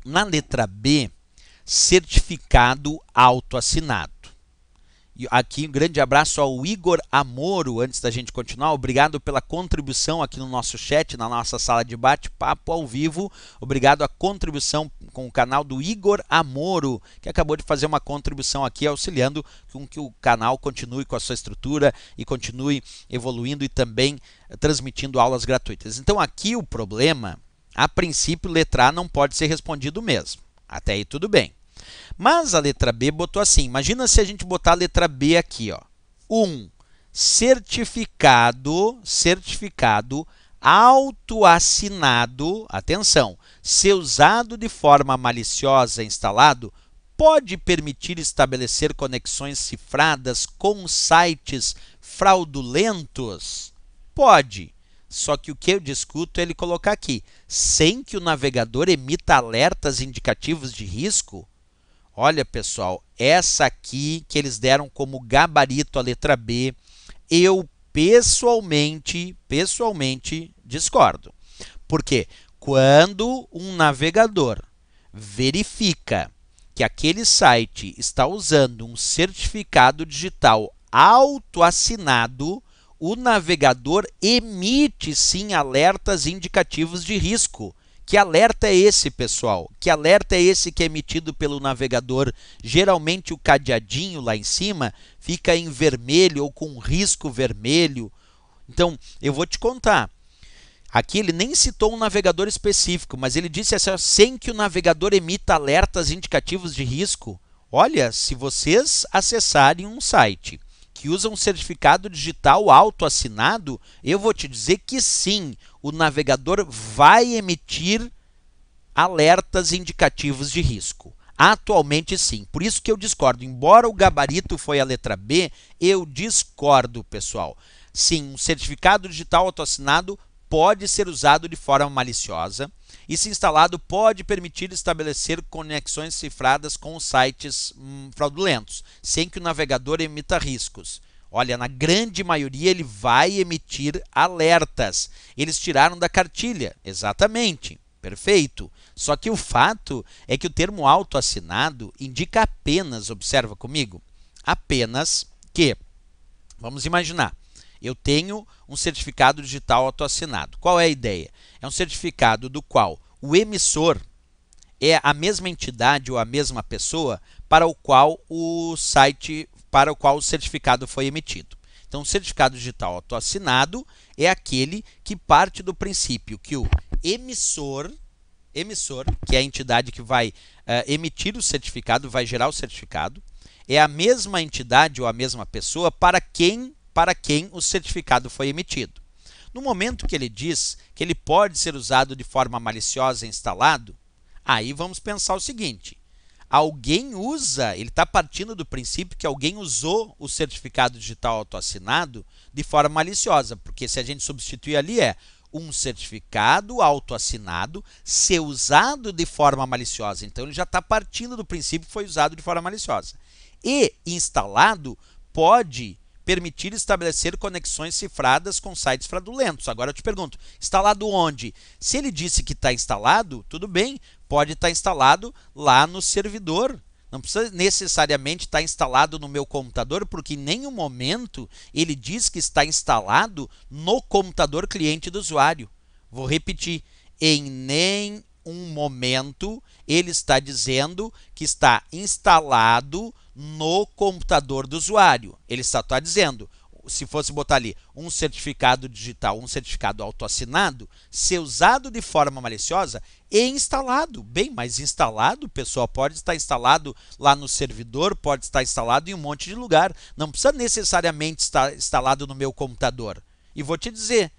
na letra B, certificado autoassinado. E aqui um grande abraço ao Igor Amoro, antes da gente continuar, obrigado pela contribuição aqui no nosso chat, na nossa sala de bate-papo ao vivo. Obrigado à contribuição com o canal do Igor Amoro, que acabou de fazer uma contribuição aqui auxiliando com que o canal continue com a sua estrutura e continue evoluindo e também eh, transmitindo aulas gratuitas. Então aqui o problema a princípio, letra A não pode ser respondido mesmo. Até aí tudo bem. Mas a letra B botou assim. Imagina se a gente botar a letra B aqui, ó. 1. Um, certificado, certificado autoassinado, atenção, se usado de forma maliciosa instalado, pode permitir estabelecer conexões cifradas com sites fraudulentos? Pode. Só que o que eu discuto é ele colocar aqui, sem que o navegador emita alertas indicativos de risco. Olha, pessoal, essa aqui que eles deram como gabarito a letra B, eu pessoalmente, pessoalmente discordo. Porque quando um navegador verifica que aquele site está usando um certificado digital autoassinado, o navegador emite sim alertas indicativos de risco. Que alerta é esse, pessoal? Que alerta é esse que é emitido pelo navegador? Geralmente o cadeadinho lá em cima fica em vermelho ou com risco vermelho. Então, eu vou te contar. Aqui ele nem citou um navegador específico, mas ele disse assim: sem que o navegador emita alertas indicativos de risco. Olha, se vocês acessarem um site que usa um certificado digital autoassinado, eu vou te dizer que sim, o navegador vai emitir alertas indicativos de risco. Atualmente sim. Por isso que eu discordo. Embora o gabarito foi a letra B, eu discordo, pessoal. Sim, um certificado digital autoassinado pode ser usado de forma maliciosa e se instalado pode permitir estabelecer conexões cifradas com sites hum, fraudulentos, sem que o navegador emita riscos. Olha, na grande maioria ele vai emitir alertas. Eles tiraram da cartilha, exatamente. Perfeito. Só que o fato é que o termo autoassinado indica apenas, observa comigo, apenas que. Vamos imaginar. Eu tenho um certificado digital autoassinado. Qual é a ideia? É um certificado do qual o emissor é a mesma entidade ou a mesma pessoa para o qual o site, para o qual o certificado foi emitido. Então, o certificado digital autoassinado é aquele que parte do princípio que o emissor, emissor, que é a entidade que vai uh, emitir o certificado, vai gerar o certificado, é a mesma entidade ou a mesma pessoa para quem para quem o certificado foi emitido. No momento que ele diz que ele pode ser usado de forma maliciosa e instalado, aí vamos pensar o seguinte: alguém usa, ele está partindo do princípio que alguém usou o certificado digital autoassinado de forma maliciosa, porque se a gente substituir ali é um certificado autoassinado ser usado de forma maliciosa. Então ele já está partindo do princípio que foi usado de forma maliciosa. E instalado pode permitir estabelecer conexões cifradas com sites fraudulentos. Agora eu te pergunto, instalado onde? Se ele disse que está instalado, tudo bem, pode estar tá instalado lá no servidor. Não precisa necessariamente estar tá instalado no meu computador, porque em nenhum momento ele diz que está instalado no computador cliente do usuário. Vou repetir, em nenhum momento ele está dizendo que está instalado no computador do usuário. Ele está está dizendo, se fosse botar ali um certificado digital, um certificado autoassinado, ser usado de forma maliciosa e instalado. Bem, mas instalado, pessoal, pode estar instalado lá no servidor, pode estar instalado em um monte de lugar. Não precisa necessariamente estar instalado no meu computador. E vou te dizer,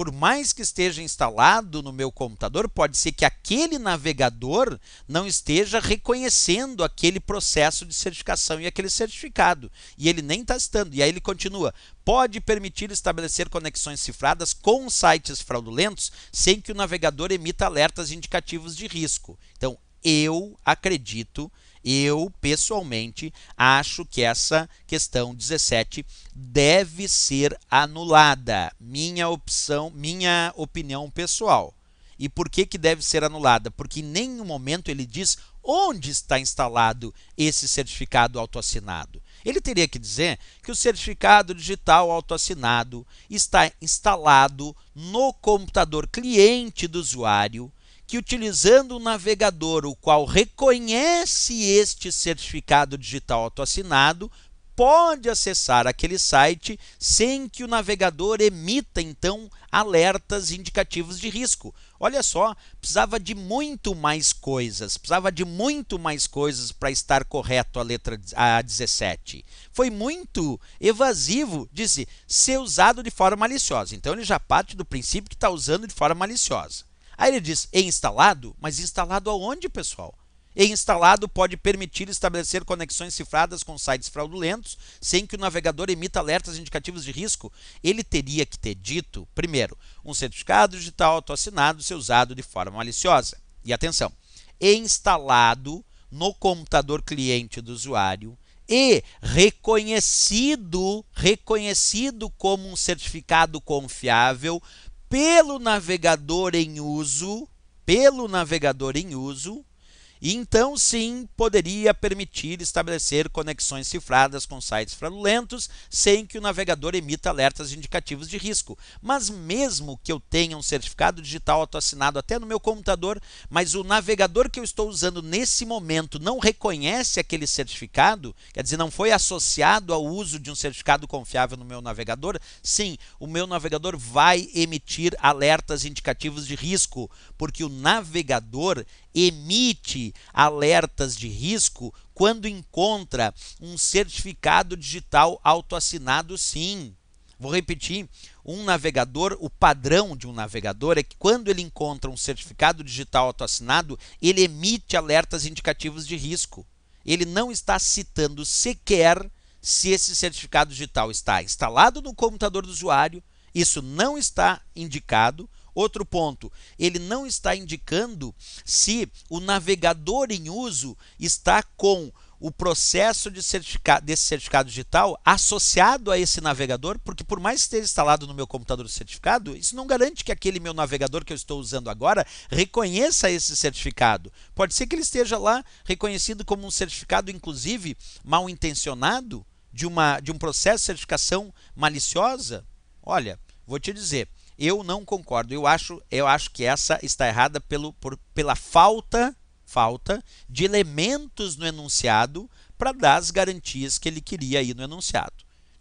por mais que esteja instalado no meu computador, pode ser que aquele navegador não esteja reconhecendo aquele processo de certificação e aquele certificado. E ele nem está estando. E aí ele continua. Pode permitir estabelecer conexões cifradas com sites fraudulentos sem que o navegador emita alertas indicativos de risco. Então, eu acredito, eu pessoalmente acho que essa questão 17 deve ser anulada. Minha opção, minha opinião pessoal. E por que que deve ser anulada? Porque em nenhum momento ele diz onde está instalado esse certificado autoassinado. Ele teria que dizer que o certificado digital autoassinado está instalado no computador cliente do usuário que, utilizando o navegador o qual reconhece este certificado digital autoassinado, pode acessar aquele site sem que o navegador emita então alertas indicativos de risco. Olha só, precisava de muito mais coisas, precisava de muito mais coisas para estar correto a letra a 17. Foi muito evasivo, disse, ser usado de forma maliciosa. Então ele já parte do princípio que está usando de forma maliciosa. Aí ele diz: e é instalado? Mas instalado aonde, pessoal? E é instalado pode permitir estabelecer conexões cifradas com sites fraudulentos sem que o navegador emita alertas indicativos de risco. Ele teria que ter dito, primeiro, um certificado digital autoassinado ser usado de forma maliciosa. E atenção, e é instalado no computador cliente do usuário e reconhecido, reconhecido como um certificado confiável pelo navegador em uso, pelo navegador em uso, e então sim poderia permitir estabelecer conexões cifradas com sites fraudulentos sem que o navegador emita alertas indicativos de risco. Mas mesmo que eu tenha um certificado digital autoassinado até no meu computador, mas o navegador que eu estou usando nesse momento não reconhece aquele certificado, quer dizer, não foi associado ao uso de um certificado confiável no meu navegador, sim, o meu navegador vai emitir alertas indicativos de risco, porque o navegador emite alertas de risco quando encontra um certificado digital autoassinado SIM. Vou repetir, um navegador, o padrão de um navegador é que quando ele encontra um certificado digital autoassinado, ele emite alertas indicativos de risco. Ele não está citando sequer se esse certificado digital está instalado no computador do usuário, isso não está indicado, Outro ponto, ele não está indicando se o navegador em uso está com o processo de desse certificado digital associado a esse navegador, porque por mais que esteja instalado no meu computador o certificado, isso não garante que aquele meu navegador que eu estou usando agora reconheça esse certificado. Pode ser que ele esteja lá reconhecido como um certificado, inclusive, mal intencionado, de, uma, de um processo de certificação maliciosa. Olha, vou te dizer, eu não concordo. Eu acho, eu acho que essa está errada pelo, por, pela falta, falta de elementos no enunciado para dar as garantias que ele queria aí no enunciado.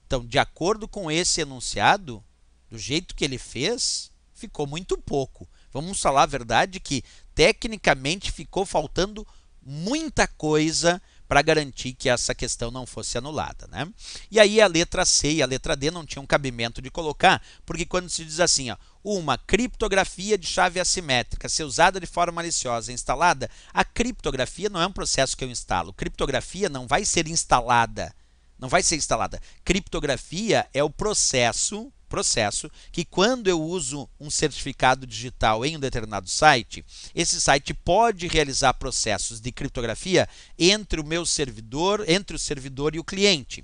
Então, de acordo com esse enunciado, do jeito que ele fez, ficou muito pouco. Vamos falar a verdade que tecnicamente ficou faltando muita coisa para garantir que essa questão não fosse anulada. Né? E aí a letra C e a letra D não tinham cabimento de colocar, porque quando se diz assim, ó, uma criptografia de chave assimétrica, se usada de forma maliciosa e instalada, a criptografia não é um processo que eu instalo. Criptografia não vai ser instalada. Não vai ser instalada. Criptografia é o processo processo que quando eu uso um certificado digital em um determinado site, esse site pode realizar processos de criptografia entre o meu servidor, entre o servidor e o cliente.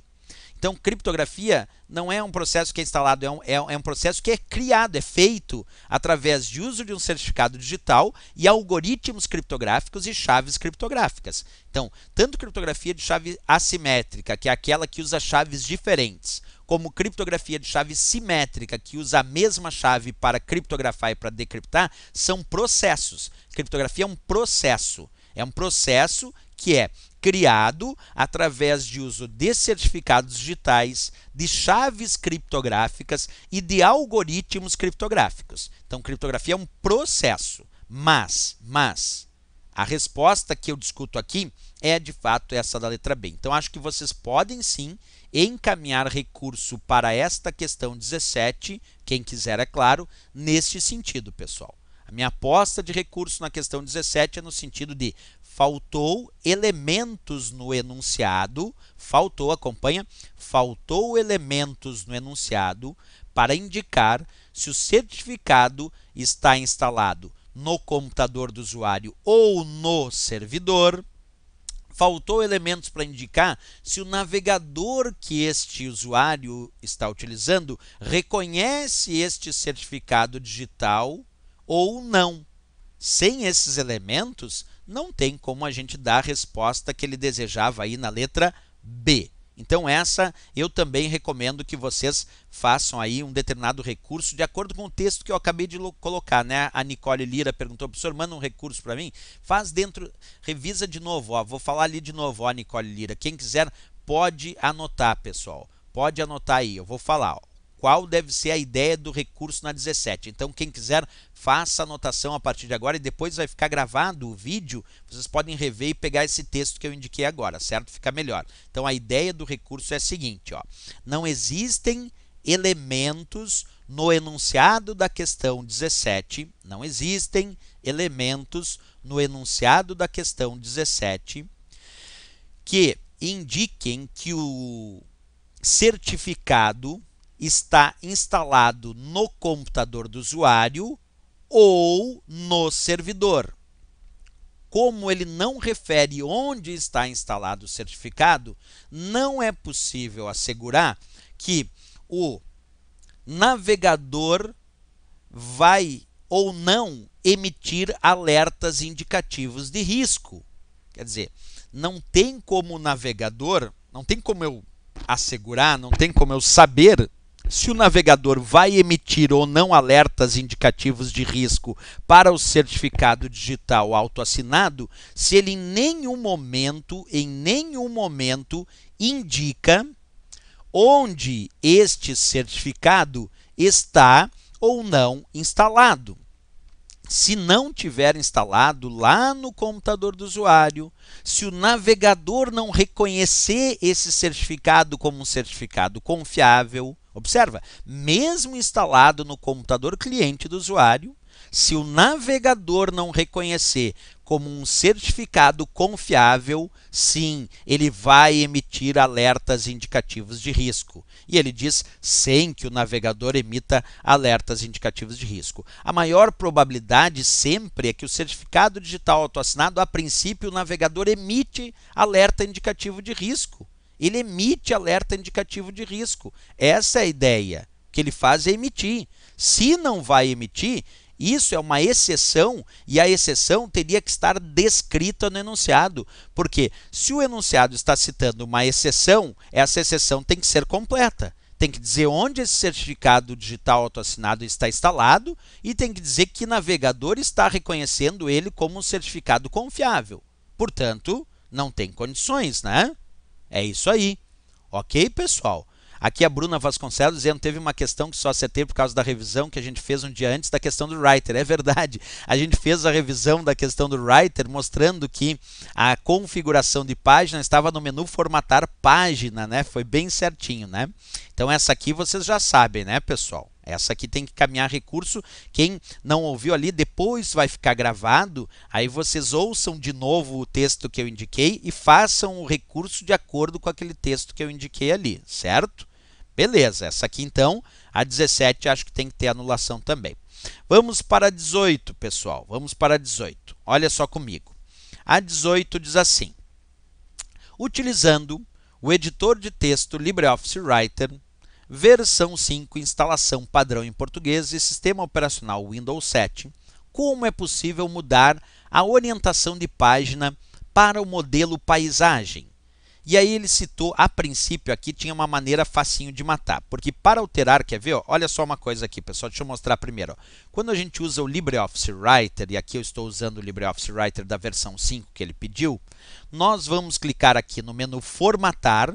Então, criptografia não é um processo que é instalado, é um, é, é um processo que é criado, é feito através de uso de um certificado digital e algoritmos criptográficos e chaves criptográficas. Então, tanto criptografia de chave assimétrica, que é aquela que usa chaves diferentes, como criptografia de chave simétrica, que usa a mesma chave para criptografar e para decriptar, são processos. Criptografia é um processo. É um processo que é criado através de uso de certificados digitais, de chaves criptográficas e de algoritmos criptográficos. Então, criptografia é um processo, mas, mas a resposta que eu discuto aqui é de fato essa da letra B. Então, acho que vocês podem sim encaminhar recurso para esta questão 17, quem quiser, é claro, neste sentido, pessoal. A minha aposta de recurso na questão 17 é no sentido de faltou elementos no enunciado, faltou, acompanha, faltou elementos no enunciado para indicar se o certificado está instalado no computador do usuário ou no servidor. Faltou elementos para indicar se o navegador que este usuário está utilizando reconhece este certificado digital ou não. Sem esses elementos, não tem como a gente dar a resposta que ele desejava aí na letra B. Então essa eu também recomendo que vocês façam aí um determinado recurso de acordo com o texto que eu acabei de colocar, né? A Nicole Lira perguntou, professor, manda um recurso para mim? Faz dentro, revisa de novo, ó, vou falar ali de novo, ó, Nicole Lira. Quem quiser pode anotar, pessoal. Pode anotar aí, eu vou falar, ó qual deve ser a ideia do recurso na 17. Então, quem quiser, faça a anotação a partir de agora e depois vai ficar gravado o vídeo. Vocês podem rever e pegar esse texto que eu indiquei agora, certo? Fica melhor. Então, a ideia do recurso é a seguinte, ó. Não existem elementos no enunciado da questão 17, não existem elementos no enunciado da questão 17 que indiquem que o certificado está instalado no computador do usuário ou no servidor. Como ele não refere onde está instalado o certificado, não é possível assegurar que o navegador vai ou não emitir alertas indicativos de risco. Quer dizer, não tem como o navegador, não tem como eu assegurar, não tem como eu saber se o navegador vai emitir ou não alertas indicativos de risco para o certificado digital autoassinado, se ele em nenhum momento, em nenhum momento indica onde este certificado está ou não instalado. Se não tiver instalado lá no computador do usuário, se o navegador não reconhecer esse certificado como um certificado confiável, Observa, mesmo instalado no computador cliente do usuário, se o navegador não reconhecer como um certificado confiável, sim, ele vai emitir alertas indicativos de risco. E ele diz sem que o navegador emita alertas indicativos de risco. A maior probabilidade sempre é que o certificado digital autoassinado, a princípio, o navegador emite alerta indicativo de risco. Ele emite alerta indicativo de risco. Essa é a ideia. que ele faz é emitir. Se não vai emitir, isso é uma exceção e a exceção teria que estar descrita no enunciado, porque se o enunciado está citando uma exceção, essa exceção tem que ser completa. Tem que dizer onde esse certificado digital autoassinado está instalado e tem que dizer que navegador está reconhecendo ele como um certificado confiável. Portanto, não tem condições, né? É isso aí. Ok, pessoal? Aqui a Bruna Vasconcelos dizendo teve uma questão que só acertei por causa da revisão que a gente fez um dia antes da questão do writer. É verdade. A gente fez a revisão da questão do writer mostrando que a configuração de página estava no menu formatar página, né? Foi bem certinho, né? Então essa aqui vocês já sabem, né, pessoal? Essa aqui tem que caminhar recurso. Quem não ouviu ali, depois vai ficar gravado. Aí vocês ouçam de novo o texto que eu indiquei e façam o recurso de acordo com aquele texto que eu indiquei ali, certo? Beleza, essa aqui então, a 17 acho que tem que ter anulação também. Vamos para a 18, pessoal. Vamos para a 18. Olha só comigo. A 18 diz assim: Utilizando o editor de texto LibreOffice Writer, versão 5, instalação padrão em português e sistema operacional Windows 7, como é possível mudar a orientação de página para o modelo paisagem. E aí ele citou, a princípio aqui tinha uma maneira facinho de matar, porque para alterar, quer ver? olha só uma coisa aqui, pessoal, deixa eu mostrar primeiro. Quando a gente usa o LibreOffice Writer, e aqui eu estou usando o LibreOffice Writer da versão 5 que ele pediu, nós vamos clicar aqui no menu Formatar,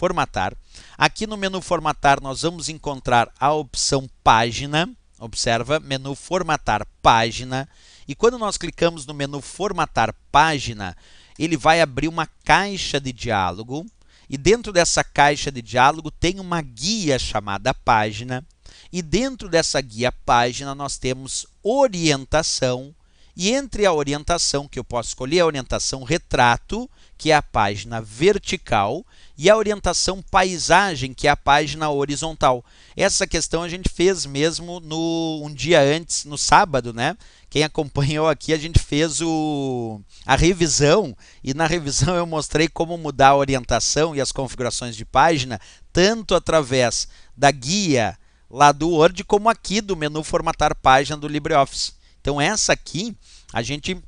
formatar. Aqui no menu formatar nós vamos encontrar a opção página. Observa, menu formatar página. E quando nós clicamos no menu formatar página, ele vai abrir uma caixa de diálogo. E dentro dessa caixa de diálogo tem uma guia chamada página. E dentro dessa guia página nós temos orientação e entre a orientação, que eu posso escolher a orientação retrato, que é a página vertical, e a orientação paisagem, que é a página horizontal. Essa questão a gente fez mesmo no um dia antes, no sábado, né? Quem acompanhou aqui, a gente fez o, a revisão, e na revisão eu mostrei como mudar a orientação e as configurações de página, tanto através da guia lá do Word, como aqui do menu formatar página do LibreOffice. Então essa aqui a gente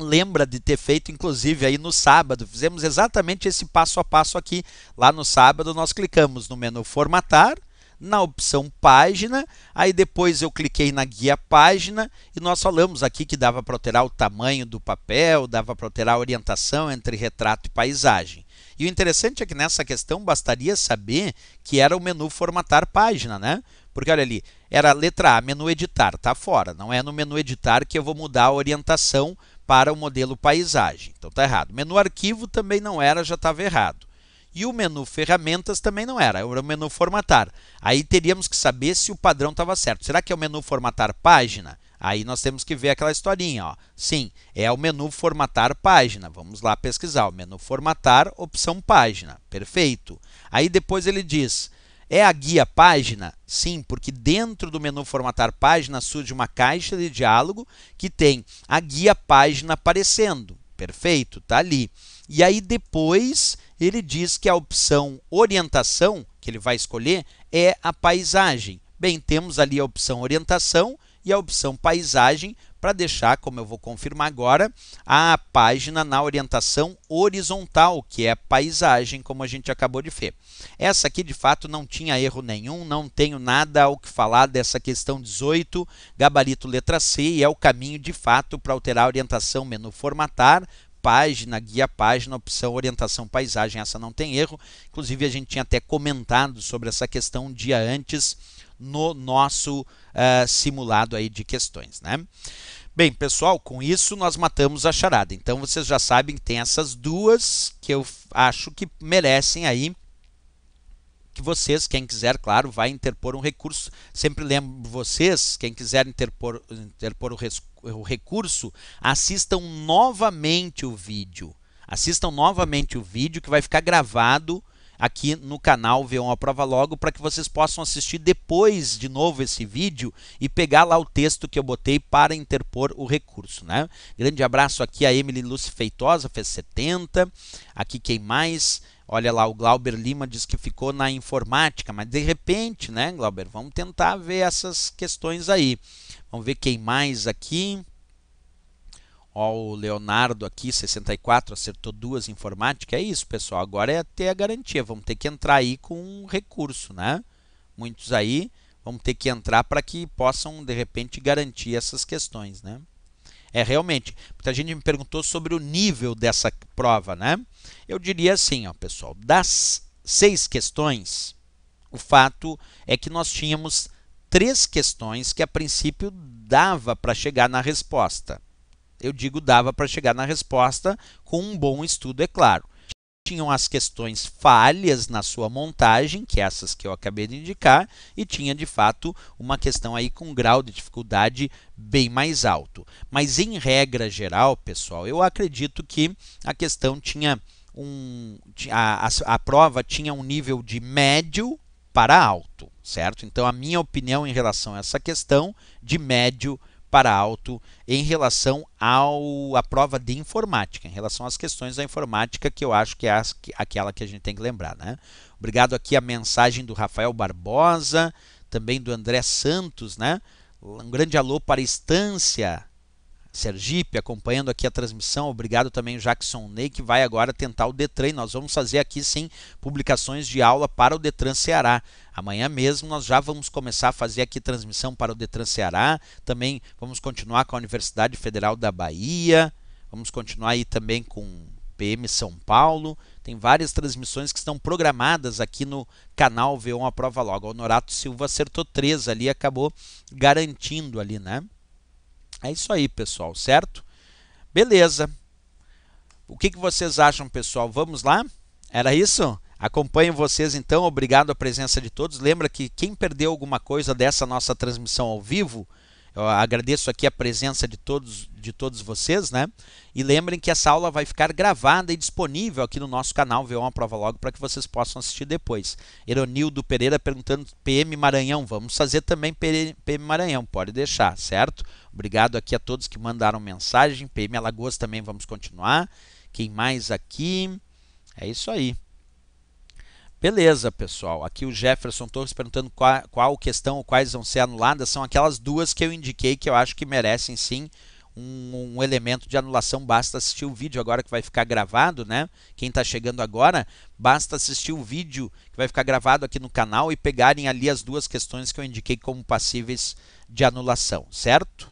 lembra de ter feito inclusive aí no sábado. Fizemos exatamente esse passo a passo aqui. Lá no sábado nós clicamos no menu formatar, na opção página, aí depois eu cliquei na guia página e nós falamos aqui que dava para alterar o tamanho do papel, dava para alterar a orientação entre retrato e paisagem. E o interessante é que nessa questão bastaria saber que era o menu formatar página, né? Porque olha ali, era a letra A, menu editar, está fora. Não é no menu editar que eu vou mudar a orientação para o modelo paisagem. Então está errado. Menu arquivo também não era, já estava errado. E o menu ferramentas também não era, era o menu formatar. Aí teríamos que saber se o padrão estava certo. Será que é o menu formatar página? Aí nós temos que ver aquela historinha, ó. Sim, é o menu formatar página. Vamos lá pesquisar, o menu formatar, opção página. Perfeito. Aí depois ele diz: é a guia página? Sim, porque dentro do menu formatar página surge uma caixa de diálogo que tem a guia página aparecendo. Perfeito, tá ali. E aí depois ele diz que a opção orientação que ele vai escolher é a paisagem. Bem, temos ali a opção orientação e a opção paisagem para deixar, como eu vou confirmar agora, a página na orientação horizontal, que é a paisagem, como a gente acabou de ver. Essa aqui, de fato, não tinha erro nenhum, não tenho nada ao que falar dessa questão 18, gabarito letra C, e é o caminho, de fato, para alterar a orientação, menu formatar, página, guia página, opção orientação paisagem, essa não tem erro. Inclusive a gente tinha até comentado sobre essa questão um dia antes no nosso uh, simulado aí de questões, né? Bem, pessoal, com isso nós matamos a charada. Então vocês já sabem que tem essas duas que eu acho que merecem aí que vocês, quem quiser, claro, vai interpor um recurso. Sempre lembro vocês, quem quiser interpor, interpor o, o recurso, assistam novamente o vídeo. Assistam novamente o vídeo que vai ficar gravado aqui no canal V1 a Prova Logo para que vocês possam assistir depois de novo esse vídeo e pegar lá o texto que eu botei para interpor o recurso. Né? Grande abraço aqui a Emily Lucy Feitosa, fez 70. Aqui quem mais? Olha lá, o Glauber Lima diz que ficou na informática, mas de repente, né, Glauber? Vamos tentar ver essas questões aí. Vamos ver quem mais aqui. Ó, o Leonardo aqui, 64, acertou duas informática. É isso, pessoal. Agora é ter a garantia. Vamos ter que entrar aí com um recurso, né? Muitos aí vamos ter que entrar para que possam, de repente, garantir essas questões, né? É realmente. Muita gente me perguntou sobre o nível dessa prova, né? Eu diria assim, ó, pessoal, das seis questões, o fato é que nós tínhamos três questões que a princípio dava para chegar na resposta. Eu digo dava para chegar na resposta com um bom estudo, é claro. Tinham as questões falhas na sua montagem, que é essas que eu acabei de indicar, e tinha de fato uma questão aí com um grau de dificuldade bem mais alto. Mas em regra geral, pessoal, eu acredito que a questão tinha um. a, a, a prova tinha um nível de médio para alto, certo? Então, a minha opinião em relação a essa questão de médio para alto em relação ao, à prova de informática, em relação às questões da informática, que eu acho que é aquela que a gente tem que lembrar. Né? Obrigado aqui a mensagem do Rafael Barbosa, também do André Santos, né? Um grande alô para a Estância, Sergipe, acompanhando aqui a transmissão. Obrigado também, Jackson Ney, que vai agora tentar o Detran. Nós vamos fazer aqui sim publicações de aula para o Detran Ceará. Amanhã mesmo nós já vamos começar a fazer aqui transmissão para o Detran Ceará. Também vamos continuar com a Universidade Federal da Bahia. Vamos continuar aí também com PM São Paulo. Tem várias transmissões que estão programadas aqui no canal V1 A Prova Logo. O Honorato Silva acertou três ali, acabou garantindo ali, né? É isso aí, pessoal, certo? Beleza. O que, que vocês acham, pessoal? Vamos lá? Era isso? Acompanho vocês então, obrigado à presença de todos. Lembra que quem perdeu alguma coisa dessa nossa transmissão ao vivo, eu agradeço aqui a presença de todos, de todos vocês, né? E lembrem que essa aula vai ficar gravada e disponível aqui no nosso canal V1 Prova Logo para que vocês possam assistir depois. Eronildo Pereira perguntando PM Maranhão. Vamos fazer também PM Maranhão, pode deixar, certo? Obrigado aqui a todos que mandaram mensagem. PM Alagoas também vamos continuar. Quem mais aqui? É isso aí. Beleza, pessoal. Aqui o Jefferson Torres perguntando qual, qual questão ou quais vão ser anuladas. São aquelas duas que eu indiquei que eu acho que merecem sim um, um, elemento de anulação. Basta assistir o vídeo agora que vai ficar gravado, né? Quem está chegando agora, basta assistir o vídeo que vai ficar gravado aqui no canal e pegarem ali as duas questões que eu indiquei como passíveis de anulação, certo?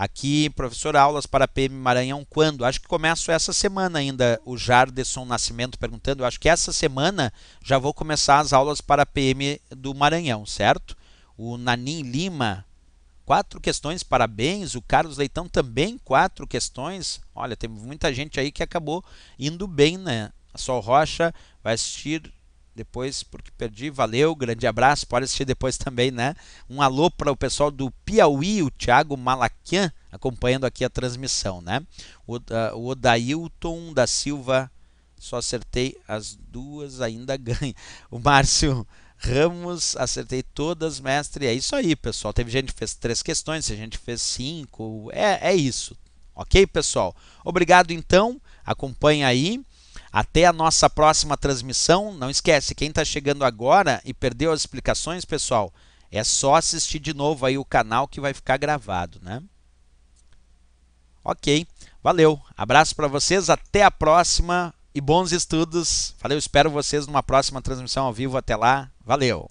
Aqui, professor, aulas para PM Maranhão quando? Acho que começo essa semana ainda. O Jardesson Nascimento perguntando. Acho que essa semana já vou começar as aulas para PM do Maranhão, certo? O Nanin Lima, quatro questões, parabéns. O Carlos Leitão também, quatro questões. Olha, tem muita gente aí que acabou indo bem, né? A Sol Rocha vai assistir depois, porque perdi, valeu, grande abraço, pode assistir depois também, né? Um alô para o pessoal do Piauí, o Thiago Malaquian, acompanhando aqui a transmissão, né? O, uh, o Odailton da Silva, só acertei as duas, ainda ganha. O Márcio Ramos, acertei todas, mestre. É isso aí, pessoal. Teve gente que fez três questões, a gente fez cinco. É, é isso. Ok, pessoal? Obrigado, então. Acompanha aí. Até a nossa próxima transmissão. Não esquece, quem está chegando agora e perdeu as explicações, pessoal, é só assistir de novo aí o canal que vai ficar gravado, né? Ok, valeu. Abraço para vocês, até a próxima e bons estudos. Valeu, espero vocês numa próxima transmissão ao vivo. Até lá, valeu.